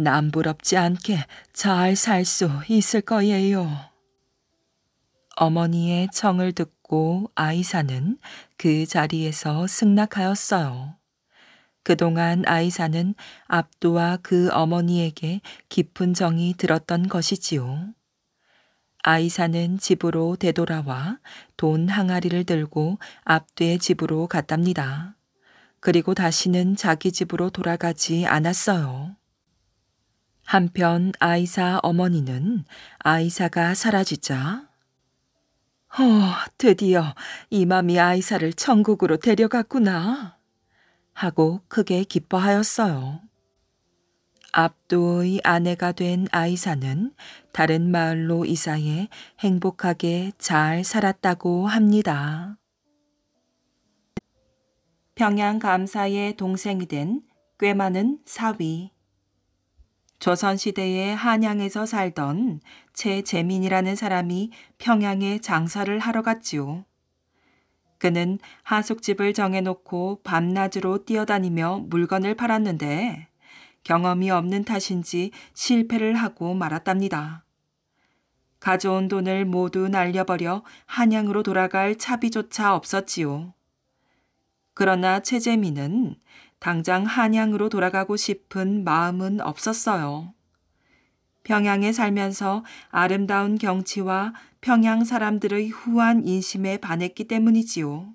남부럽지 않게 잘 살 수 있을 거예요. 어머니의 청을 듣고 아이사는 그 자리에서 승낙하였어요. 그동안 아이사는 압도와 그 어머니에게 깊은 정이 들었던 것이지요. 아이사는 집으로 되돌아와 돈 항아리를 들고 압도의 집으로 갔답니다. 그리고 다시는 자기 집으로 돌아가지 않았어요. 한편 아이사 어머니는 아이사가 사라지자 어, 드디어 이맘이 아이사를 천국으로 데려갔구나 하고 크게 기뻐하였어요. 압도의 아내가 된 아이사는 다른 마을로 이사해 행복하게 잘 살았다고 합니다. 평양 감사의 동생이 된꿰많은 사위 조선시대의 한양에서 살던 최재민이라는 사람이 평양에 장사를 하러 갔지요. 그는 하숙집을 정해놓고 밤낮으로 뛰어다니며 물건을 팔았는데 경험이 없는 탓인지 실패를 하고 말았답니다. 가져온 돈을 모두 날려버려 한양으로 돌아갈 차비조차 없었지요. 그러나 최재민은 당장 한양으로 돌아가고 싶은 마음은 없었어요. 평양에 살면서 아름다운 경치와 평양 사람들의 후한 인심에 반했기 때문이지요.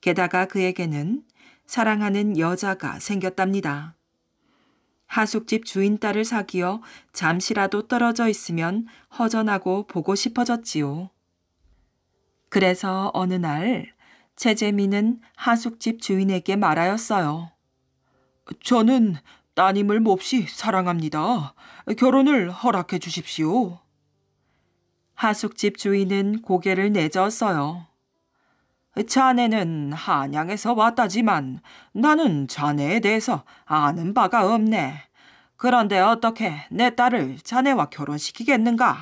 게다가 그에게는 사랑하는 여자가 생겼답니다. 하숙집 주인 딸을 사귀어 잠시라도 떨어져 있으면 허전하고 보고 싶어졌지요. 그래서 어느 날 제재미는 하숙집 주인에게 말하였어요. 저는 따님을 몹시 사랑합니다. 결혼을 허락해 주십시오. 하숙집 주인은 고개를 내저었어요. 자네는 한양에서 왔다지만 나는 자네에 대해서 아는 바가 없네. 그런데 어떻게 내 딸을 자네와 결혼시키겠는가?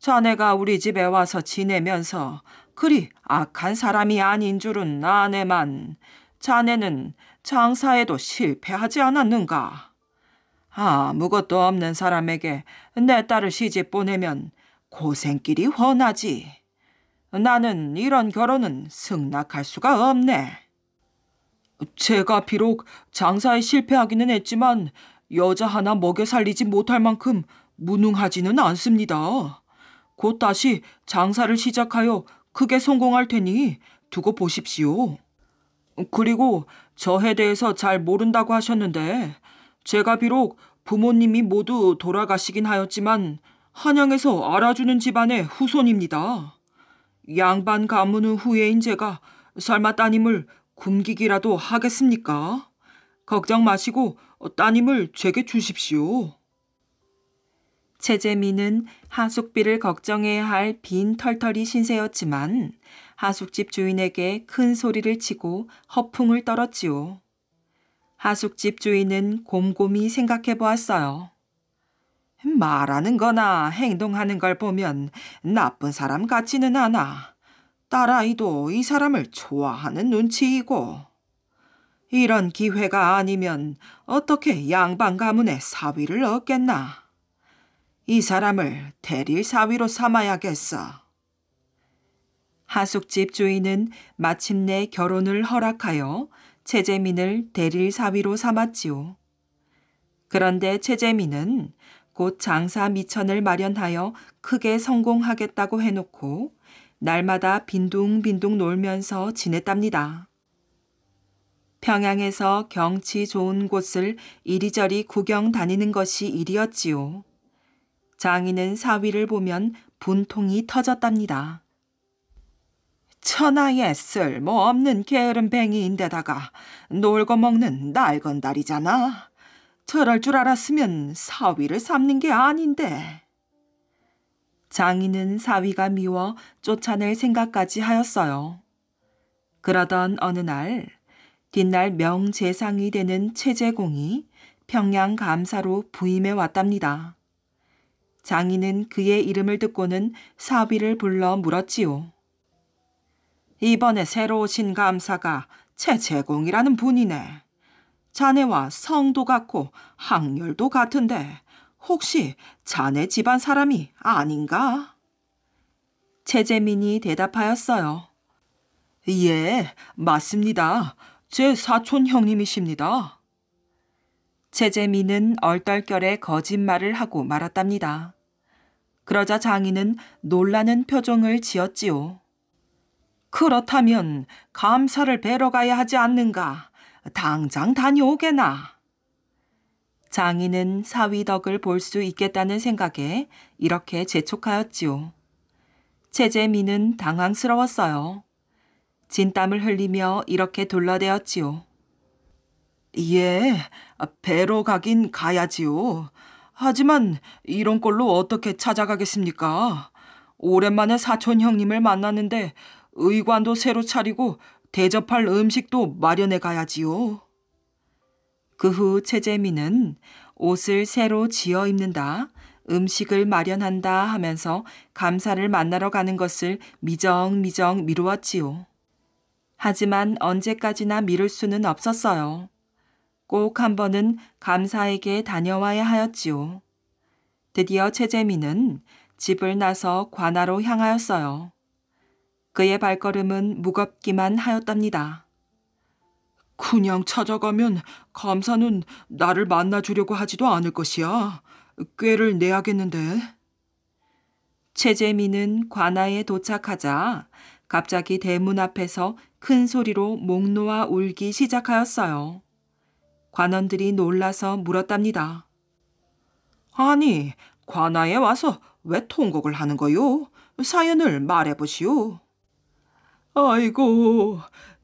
자네가 우리 집에 와서 지내면서 그리 악한 사람이 아닌 줄은 아네만 자네는 장사에도 실패하지 않았는가? 아무것도 없는 사람에게 내 딸을 시집 보내면 고생길이 훤하지. 나는 이런 결혼은 승낙할 수가 없네. 제가 비록 장사에 실패하기는 했지만 여자 하나 먹여 살리지 못할 만큼 무능하지는 않습니다. 곧 다시 장사를 시작하여 크게 성공할 테니 두고 보십시오. 그리고 저에 대해서 잘 모른다고 하셨는데 제가 비록 부모님이 모두 돌아가시긴 하였지만 한양에서 알아주는 집안의 후손입니다. 양반 가문 후예인 제가 설마 따님을 굶기기라도 하겠습니까? 걱정 마시고 따님을 제게 주십시오. 최재미는 하숙비를 걱정해야 할 빈 털털이 신세였지만 하숙집 주인에게 큰 소리를 치고 허풍을 떨었지요. 하숙집 주인은 곰곰이 생각해 보았어요. 말하는 거나 행동하는 걸 보면 나쁜 사람 같지는 않아. 딸아이도 이 사람을 좋아하는 눈치이고. 이런 기회가 아니면 어떻게 양반 가문의 사위를 얻겠나. 이 사람을 대리사위로 삼아야겠어. 하숙집 주인은 마침내 결혼을 허락하여 최재민을 대릴사위로 삼았지요. 그런데 최재민은 곧 장사 미천을 마련하여 크게 성공하겠다고 해놓고 날마다 빈둥빈둥 놀면서 지냈답니다. 평양에서 경치 좋은 곳을 이리저리 구경 다니는 것이 일이었지요. 장인은 사위를 보면 분통이 터졌답니다. 천하에 쓸모 뭐 없는 게으름뱅이인데다가 놀고 먹는 낡은 달이잖아. 저럴 줄 알았으면 사위를 삼는 게 아닌데. 장인은 사위가 미워 쫓아낼 생각까지 하였어요. 그러던 어느 날 뒷날 명재상이 되는 최재공이 평양 감사로 부임해 왔답니다. 장인은 그의 이름을 듣고는 사비를 불러 물었지요. 이번에 새로 오신 감사가 최재공이라는 분이네. 자네와 성도 같고 학렬도 같은데 혹시 자네 집안 사람이 아닌가? 최재민이 대답하였어요. 예, 맞습니다. 제 사촌 형님이십니다. 최재민은 얼떨결에 거짓말을 하고 말았답니다. 그러자 장인은 놀라는 표정을 지었지요. 그렇다면 감사를 뵈러 가야 하지 않는가? 당장 다녀오게나. 장인은 사위덕을 볼 수 있겠다는 생각에 이렇게 재촉하였지요. 최재민은 당황스러웠어요. 진땀을 흘리며 이렇게 둘러대었지요. 예, 배로 가긴 가야지요. 하지만 이런 걸로 어떻게 찾아가겠습니까? 오랜만에 사촌 형님을 만났는데 의관도 새로 차리고 대접할 음식도 마련해 가야지요. 그 후 최재민은 옷을 새로 지어 입는다, 음식을 마련한다 하면서 감사를 만나러 가는 것을 미정미정 미루었지요. 하지만 언제까지나 미룰 수는 없었어요. 꼭한 번은 감사에게 다녀와야 하였지요. 드디어 최재민은 집을 나서 관아로 향하였어요. 그의 발걸음은 무겁기만 하였답니다. 그냥 찾아가면 감사는 나를 만나주려고 하지도 않을 것이야. 꾀를 내야겠는데. 최재민은 관아에 도착하자 갑자기 대문 앞에서 큰 소리로 목 놓아 울기 시작하였어요. 관원들이 놀라서 물었답니다. 아니, 관아에 와서 왜 통곡을 하는 거요? 사연을 말해보시오. 아이고,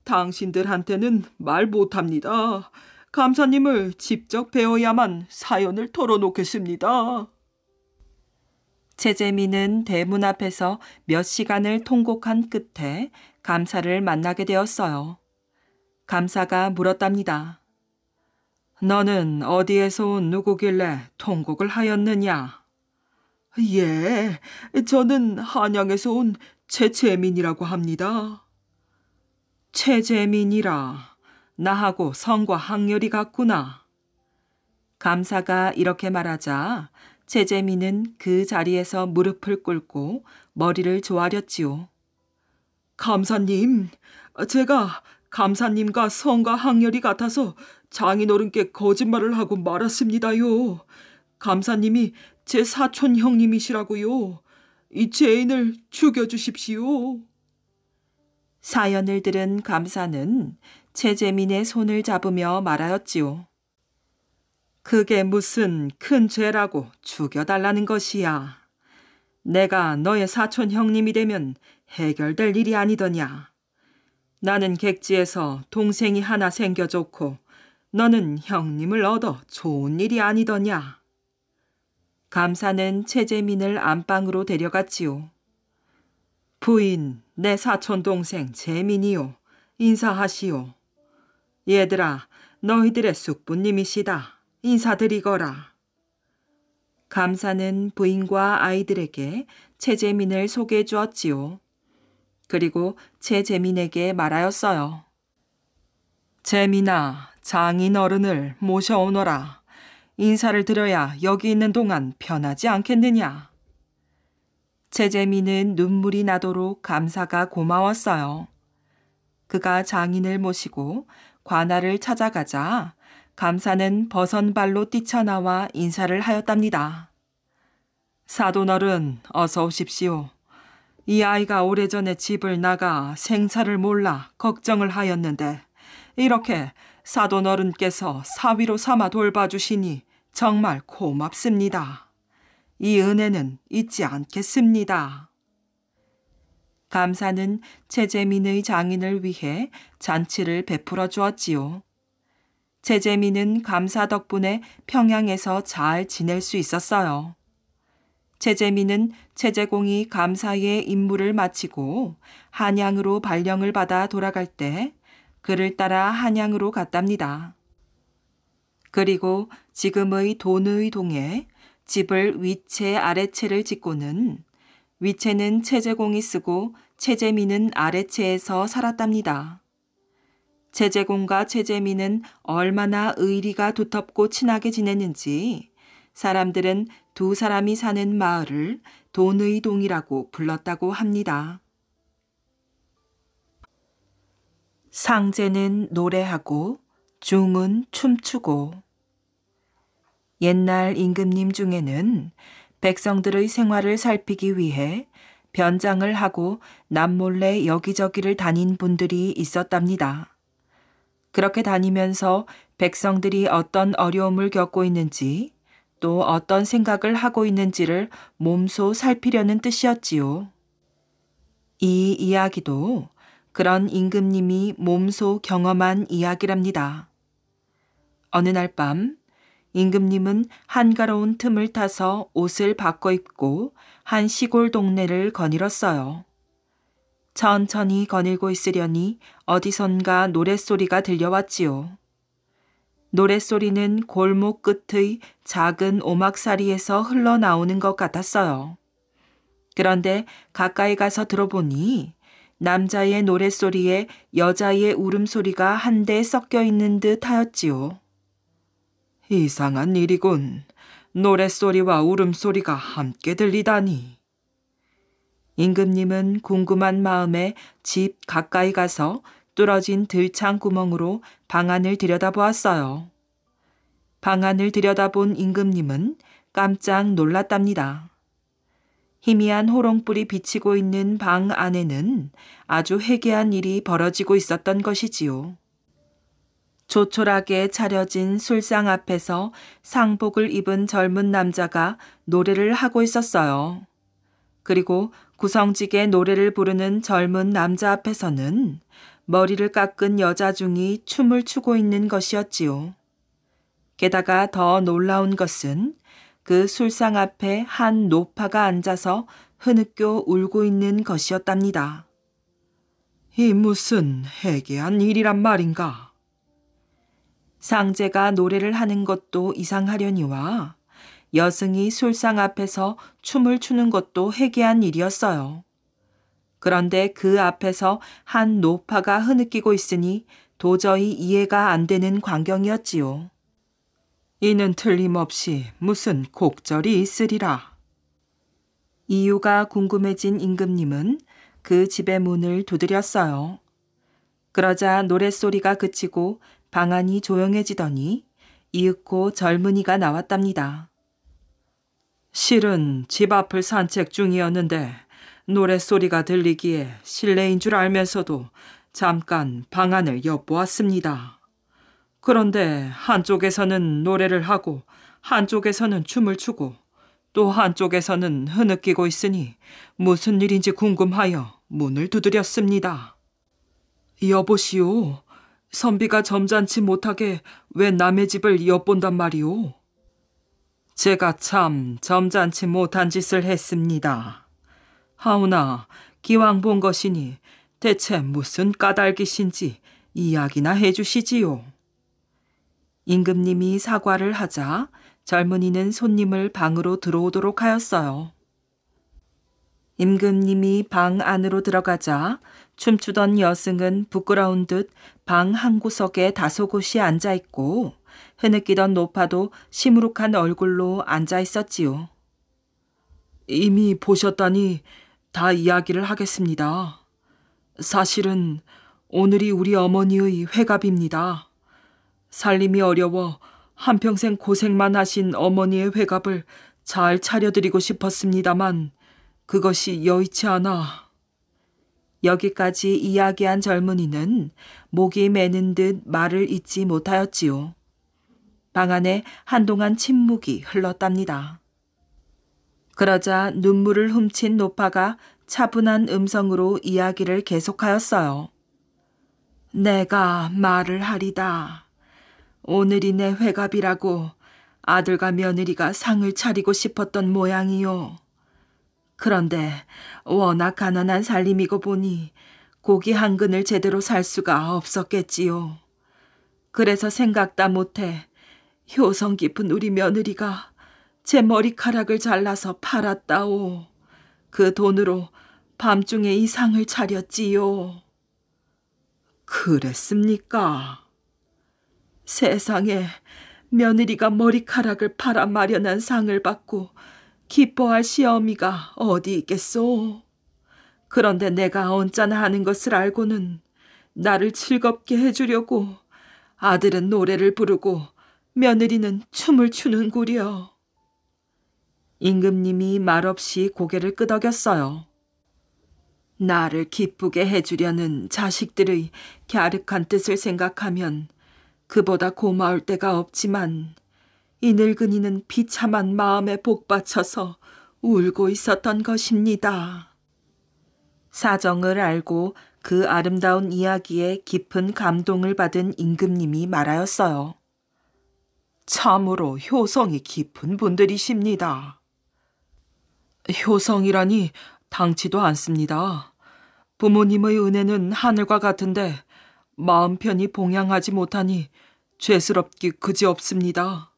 당신들한테는 말 못합니다. 감사님을 직접 배워야만 사연을 털어놓겠습니다. 제재미는 대문 앞에서 몇 시간을 통곡한 끝에 감사를 만나게 되었어요. 감사가 물었답니다. 너는 어디에서 온 누구길래 통곡을 하였느냐? 예, 저는 한양에서 온 최재민이라고 합니다. 최재민이라. 나하고 성과 학렬이 같구나. 감사가 이렇게 말하자 최재민은 그 자리에서 무릎을 꿇고 머리를 조아렸지요. 감사님, 제가 감사님과 성과 학렬이 같아서 장인어른께 거짓말을 하고 말았습니다요. 감사님이 제 사촌 형님이시라고요. 이 죄인을 죽여주십시오. 사연을 들은 감사는 최재민의 손을 잡으며 말하였지요. 그게 무슨 큰 죄라고 죽여달라는 것이야. 내가 너의 사촌 형님이 되면 해결될 일이 아니더냐. 나는 객지에서 동생이 하나 생겨좋고 너는 형님을 얻어 좋은 일이 아니더냐. 감사는 최재민을 안방으로 데려갔지요. 부인, 내 사촌 동생 재민이요. 인사하시오. 얘들아, 너희들의 숙부님이시다. 인사드리거라. 감사는 부인과 아이들에게 최재민을 소개해 주었지요. 그리고 최재민에게 말하였어요. 재민아, 장인 어른을 모셔오너라. 인사를 드려야 여기 있는 동안 편하지 않겠느냐. 제재미는 눈물이 나도록 감사가 고마웠어요. 그가 장인을 모시고 관아를 찾아가자 감사는 버선발로 뛰쳐나와 인사를 하였답니다. 사돈어른 어서 오십시오. 이 아이가 오래전에 집을 나가 생사를 몰라 걱정을 하였는데 이렇게 사돈 어른께서 사위로 삼아 돌봐주시니 정말 고맙습니다. 이 은혜는 잊지 않겠습니다. 감사는 최재민의 장인을 위해 잔치를 베풀어 주었지요. 최재민은 감사 덕분에 평양에서 잘 지낼 수 있었어요. 최재민은 최재공이 감사의 임무를 마치고 한양으로 발령을 받아 돌아갈 때 그를 따라 한양으로 갔답니다. 그리고 지금의 돈의 동에 집을 위채 아래채를 짓고는 위채는 체제공이 쓰고 체제미는 아래채에서 살았답니다. 체제공과 체제미는 얼마나 의리가 두텁고 친하게 지냈는지 사람들은 두 사람이 사는 마을을 돈의 동이라고 불렀다고 합니다. 상제는 노래하고 중은 춤추고 옛날 임금님 중에는 백성들의 생활을 살피기 위해 변장을 하고 남몰래 여기저기를 다닌 분들이 있었답니다. 그렇게 다니면서 백성들이 어떤 어려움을 겪고 있는지 또 어떤 생각을 하고 있는지를 몸소 살피려는 뜻이었지요. 이 이야기도 그런 임금님이 몸소 경험한 이야기랍니다. 어느 날 밤 임금님은 한가로운 틈을 타서 옷을 바꿔 입고 한 시골 동네를 거닐었어요. 천천히 거닐고 있으려니 어디선가 노랫소리가 들려왔지요. 노랫소리는 골목 끝의 작은 오막사리에서 흘러나오는 것 같았어요. 그런데 가까이 가서 들어보니 남자의 노랫소리에 여자의 울음소리가 한데 섞여 있는 듯 하였지요. 이상한 일이군. 노랫소리와 울음소리가 함께 들리다니. 임금님은 궁금한 마음에 집 가까이 가서 뚫어진 들창 구멍으로 방안을 들여다보았어요. 방안을 들여다본 임금님은 깜짝 놀랐답니다. 희미한 호롱불이 비치고 있는 방 안에는 아주 해괴한 일이 벌어지고 있었던 것이지요. 조촐하게 차려진 술상 앞에서 상복을 입은 젊은 남자가 노래를 하고 있었어요. 그리고 구성직의 노래를 부르는 젊은 남자 앞에서는 머리를 깎은 여자 중이 춤을 추고 있는 것이었지요. 게다가 더 놀라운 것은 그 술상 앞에 한 노파가 앉아서 흐느껴 울고 있는 것이었답니다. 이 무슨 해괴한 일이란 말인가? 상제가 노래를 하는 것도 이상하려니와 여승이 술상 앞에서 춤을 추는 것도 해괴한 일이었어요. 그런데 그 앞에서 한 노파가 흐느끼고 있으니 도저히 이해가 안 되는 광경이었지요. 이는 틀림없이 무슨 곡절이 있으리라. 이유가 궁금해진 임금님은 그 집의 문을 두드렸어요. 그러자 노랫소리가 그치고 방안이 조용해지더니 이윽고 젊은이가 나왔답니다. 실은 집 앞을 산책 중이었는데 노랫소리가 들리기에 실내인 줄 알면서도 잠깐 방안을 엿보았습니다. 그런데 한쪽에서는 노래를 하고 한쪽에서는 춤을 추고 또 한쪽에서는 흐느끼고 있으니 무슨 일인지 궁금하여 문을 두드렸습니다. 여보시오, 선비가 점잖지 못하게 왜 남의 집을 엿본단 말이오? 제가 참 점잖지 못한 짓을 했습니다. 하오나 기왕 본 것이니 대체 무슨 까닭이신지 이야기나 해주시지요. 임금님이 사과를 하자 젊은이는 손님을 방으로 들어오도록 하였어요. 임금님이 방 안으로 들어가자 춤추던 여승은 부끄러운 듯 방 한 구석에 다소곳이 앉아 있고 흐느끼던 노파도 시무룩한 얼굴로 앉아 있었지요. 이미 보셨다니 다 이야기를 하겠습니다. 사실은 오늘이 우리 어머니의 회갑입니다. 살림이 어려워 한평생 고생만 하신 어머니의 회갑을 잘 차려드리고 싶었습니다만 그것이 여의치 않아. 여기까지 이야기한 젊은이는 목이 매는 듯 말을 잇지 못하였지요. 방 안에 한동안 침묵이 흘렀답니다. 그러자 눈물을 훔친 노파가 차분한 음성으로 이야기를 계속하였어요. 내가 말을 하리다. 오늘이 내 회갑이라고 아들과 며느리가 상을 차리고 싶었던 모양이요. 그런데 워낙 가난한 살림이고 보니 고기 한 근을 제대로 살 수가 없었겠지요. 그래서 생각다 못해 효성 깊은 우리 며느리가 제 머리카락을 잘라서 팔았다오. 그 돈으로 밤중에 이 상을 차렸지요. 그랬습니까? 세상에 며느리가 머리카락을 팔아 마련한 상을 받고 기뻐할 시어미가 어디 있겠소. 그런데 내가 언짢아하는 것을 알고는 나를 즐겁게 해주려고 아들은 노래를 부르고 며느리는 춤을 추는구려. 임금님이 말없이 고개를 끄덕였어요. 나를 기쁘게 해주려는 자식들의 갸륵한 뜻을 생각하면 그보다 고마울 때가 없지만 이 늙은이는 비참한 마음에 복받쳐서 울고 있었던 것입니다. 사정을 알고 그 아름다운 이야기에 깊은 감동을 받은 임금님이 말하였어요. 참으로 효성이 깊은 분들이십니다. 효성이라니 당치도 않습니다. 부모님의 은혜는 하늘과 같은데 마음 편히 봉양하지 못하니 죄스럽기 그지없습니다.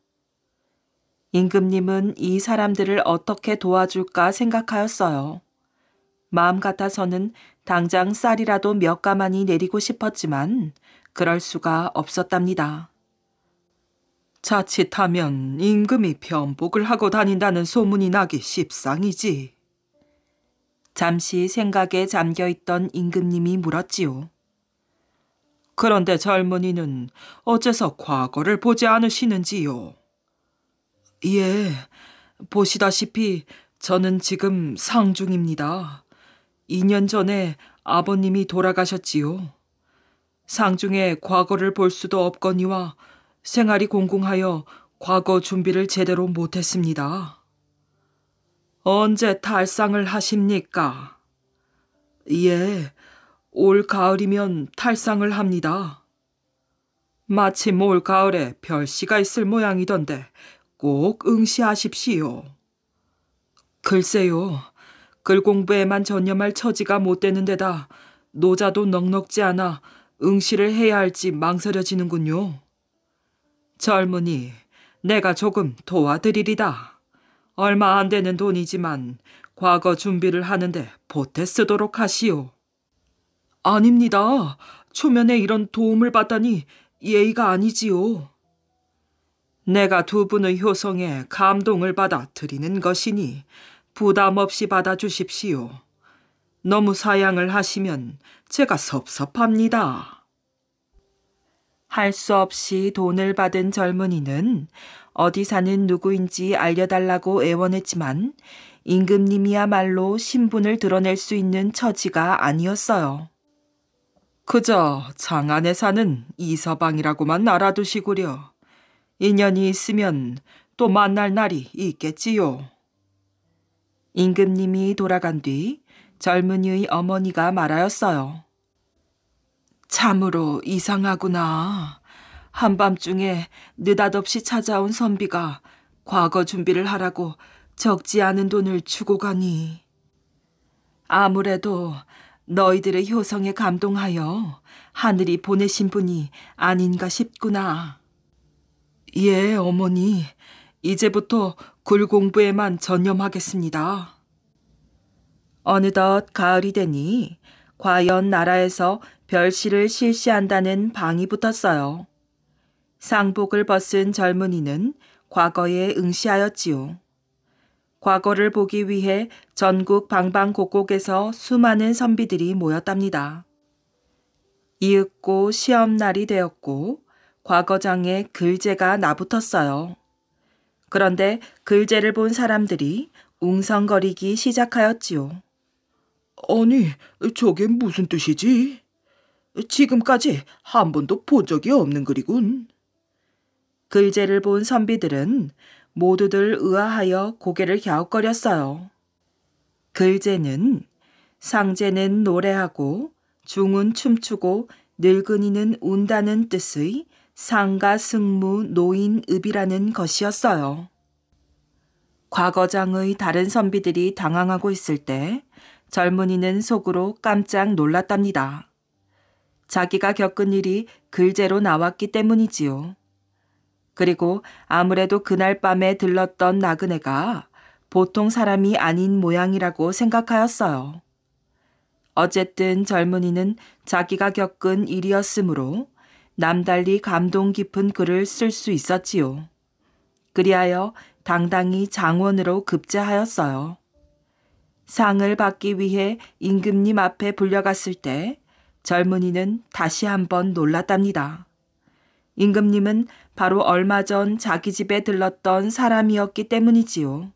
임금님은 이 사람들을 어떻게 도와줄까 생각하였어요. 마음 같아서는 당장 쌀이라도 몇 가만히 내리고 싶었지만 그럴 수가 없었답니다. 자칫하면 임금이 변복을 하고 다닌다는 소문이 나기 십상이지. 잠시 생각에 잠겨있던 임금님이 물었지요. 그런데 젊은이는 어째서 과거를 보지 않으시는지요? 예, 보시다시피 저는 지금 상중입니다. 2년 전에 아버님이 돌아가셨지요. 상중에 과거를 볼 수도 없거니와 생활이 공공하여 과거 준비를 제대로 못했습니다. 언제 탈상을 하십니까? 예, 올 가을이면 탈상을 합니다. 마침 올 가을에 별씨가 있을 모양이던데 꼭 응시하십시오. 글쎄요, 글 공부에만 전념할 처지가 못 되는 데다 노자도 넉넉지 않아 응시를 해야 할지 망설여지는군요. 젊은이, 내가 조금 도와드리리다. 얼마 안 되는 돈이지만 과거 준비를 하는데 보태 쓰도록 하시오. 아닙니다. 초면에 이런 도움을 받다니 예의가 아니지요. 내가 두 분의 효성에 감동을 받아 드리는 것이니 부담 없이 받아주십시오. 너무 사양을 하시면 제가 섭섭합니다. 할 수 없이 돈을 받은 젊은이는 어디 사는 누구인지 알려달라고 애원했지만 임금님이야말로 신분을 드러낼 수 있는 처지가 아니었어요. 그저 장안에 사는 이서방이라고만 알아두시구려. 인연이 있으면 또 만날 날이 있겠지요. 임금님이 돌아간 뒤 젊은이의 어머니가 말하였어요. 참으로 이상하구나. 한밤중에 느닷없이 찾아온 선비가 과거 준비를 하라고 적지 않은 돈을 주고 가니. 아무래도 너희들의 효성에 감동하여 하늘이 보내신 분이 아닌가 싶구나. 예, 어머니. 이제부터 굴 공부에만 전념하겠습니다. 어느덧 가을이 되니 과연 나라에서 별시를 실시한다는 방이 붙었어요. 상복을 벗은 젊은이는 과거에 응시하였지요. 과거를 보기 위해 전국 방방곡곡에서 수많은 선비들이 모였답니다. 이윽고 시험날이 되었고 과거장에 글재가 나붙었어요. 그런데 글재를 본 사람들이 웅성거리기 시작하였지요. 아니, 저게 무슨 뜻이지? 지금까지 한 번도 본 적이 없는 글이군. 글재를 본 선비들은 모두들 의아하여 고개를 갸웃거렸어요. 글재는 상제는 노래하고 중은 춤추고 늙은이는 운다는 뜻의 상가 승무 노인읍이라는 것이었어요. 과거장의 다른 선비들이 당황하고 있을 때 젊은이는 속으로 깜짝 놀랐답니다. 자기가 겪은 일이 글재로 나왔기 때문이지요. 그리고 아무래도 그날 밤에 들렀던 나그네가 보통 사람이 아닌 모양이라고 생각하였어요. 어쨌든 젊은이는 자기가 겪은 일이었으므로 남달리 감동 깊은 글을 쓸 수 있었지요. 그리하여 당당히 장원으로 급제하였어요. 상을 받기 위해 임금님 앞에 불려갔을 때 젊은이는 다시 한번 놀랐답니다. 임금님은 바로 얼마 전 자기 집에 들렀던 사람이었기 때문이지요.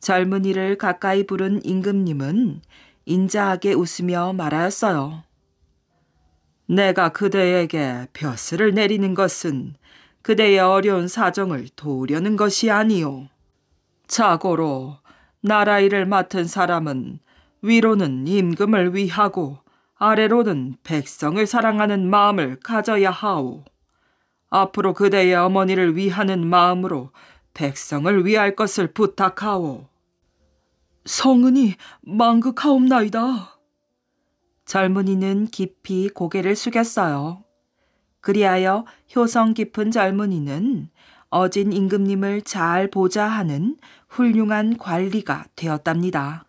젊은이를 가까이 부른 임금님은 인자하게 웃으며 말하였어요. 내가 그대에게 벼슬을 내리는 것은 그대의 어려운 사정을 도우려는 것이 아니요. 자고로 나라 일을 맡은 사람은 위로는 임금을 위하고 아래로는 백성을 사랑하는 마음을 가져야 하오. 앞으로 그대의 어머니를 위하는 마음으로 백성을 위할 것을 부탁하오. 성은이 망극하옵나이다. 젊은이는 깊이 고개를 숙였어요. 그리하여 효성 깊은 젊은이는 어진 임금님을 잘 보자 하는 훌륭한 관리가 되었답니다.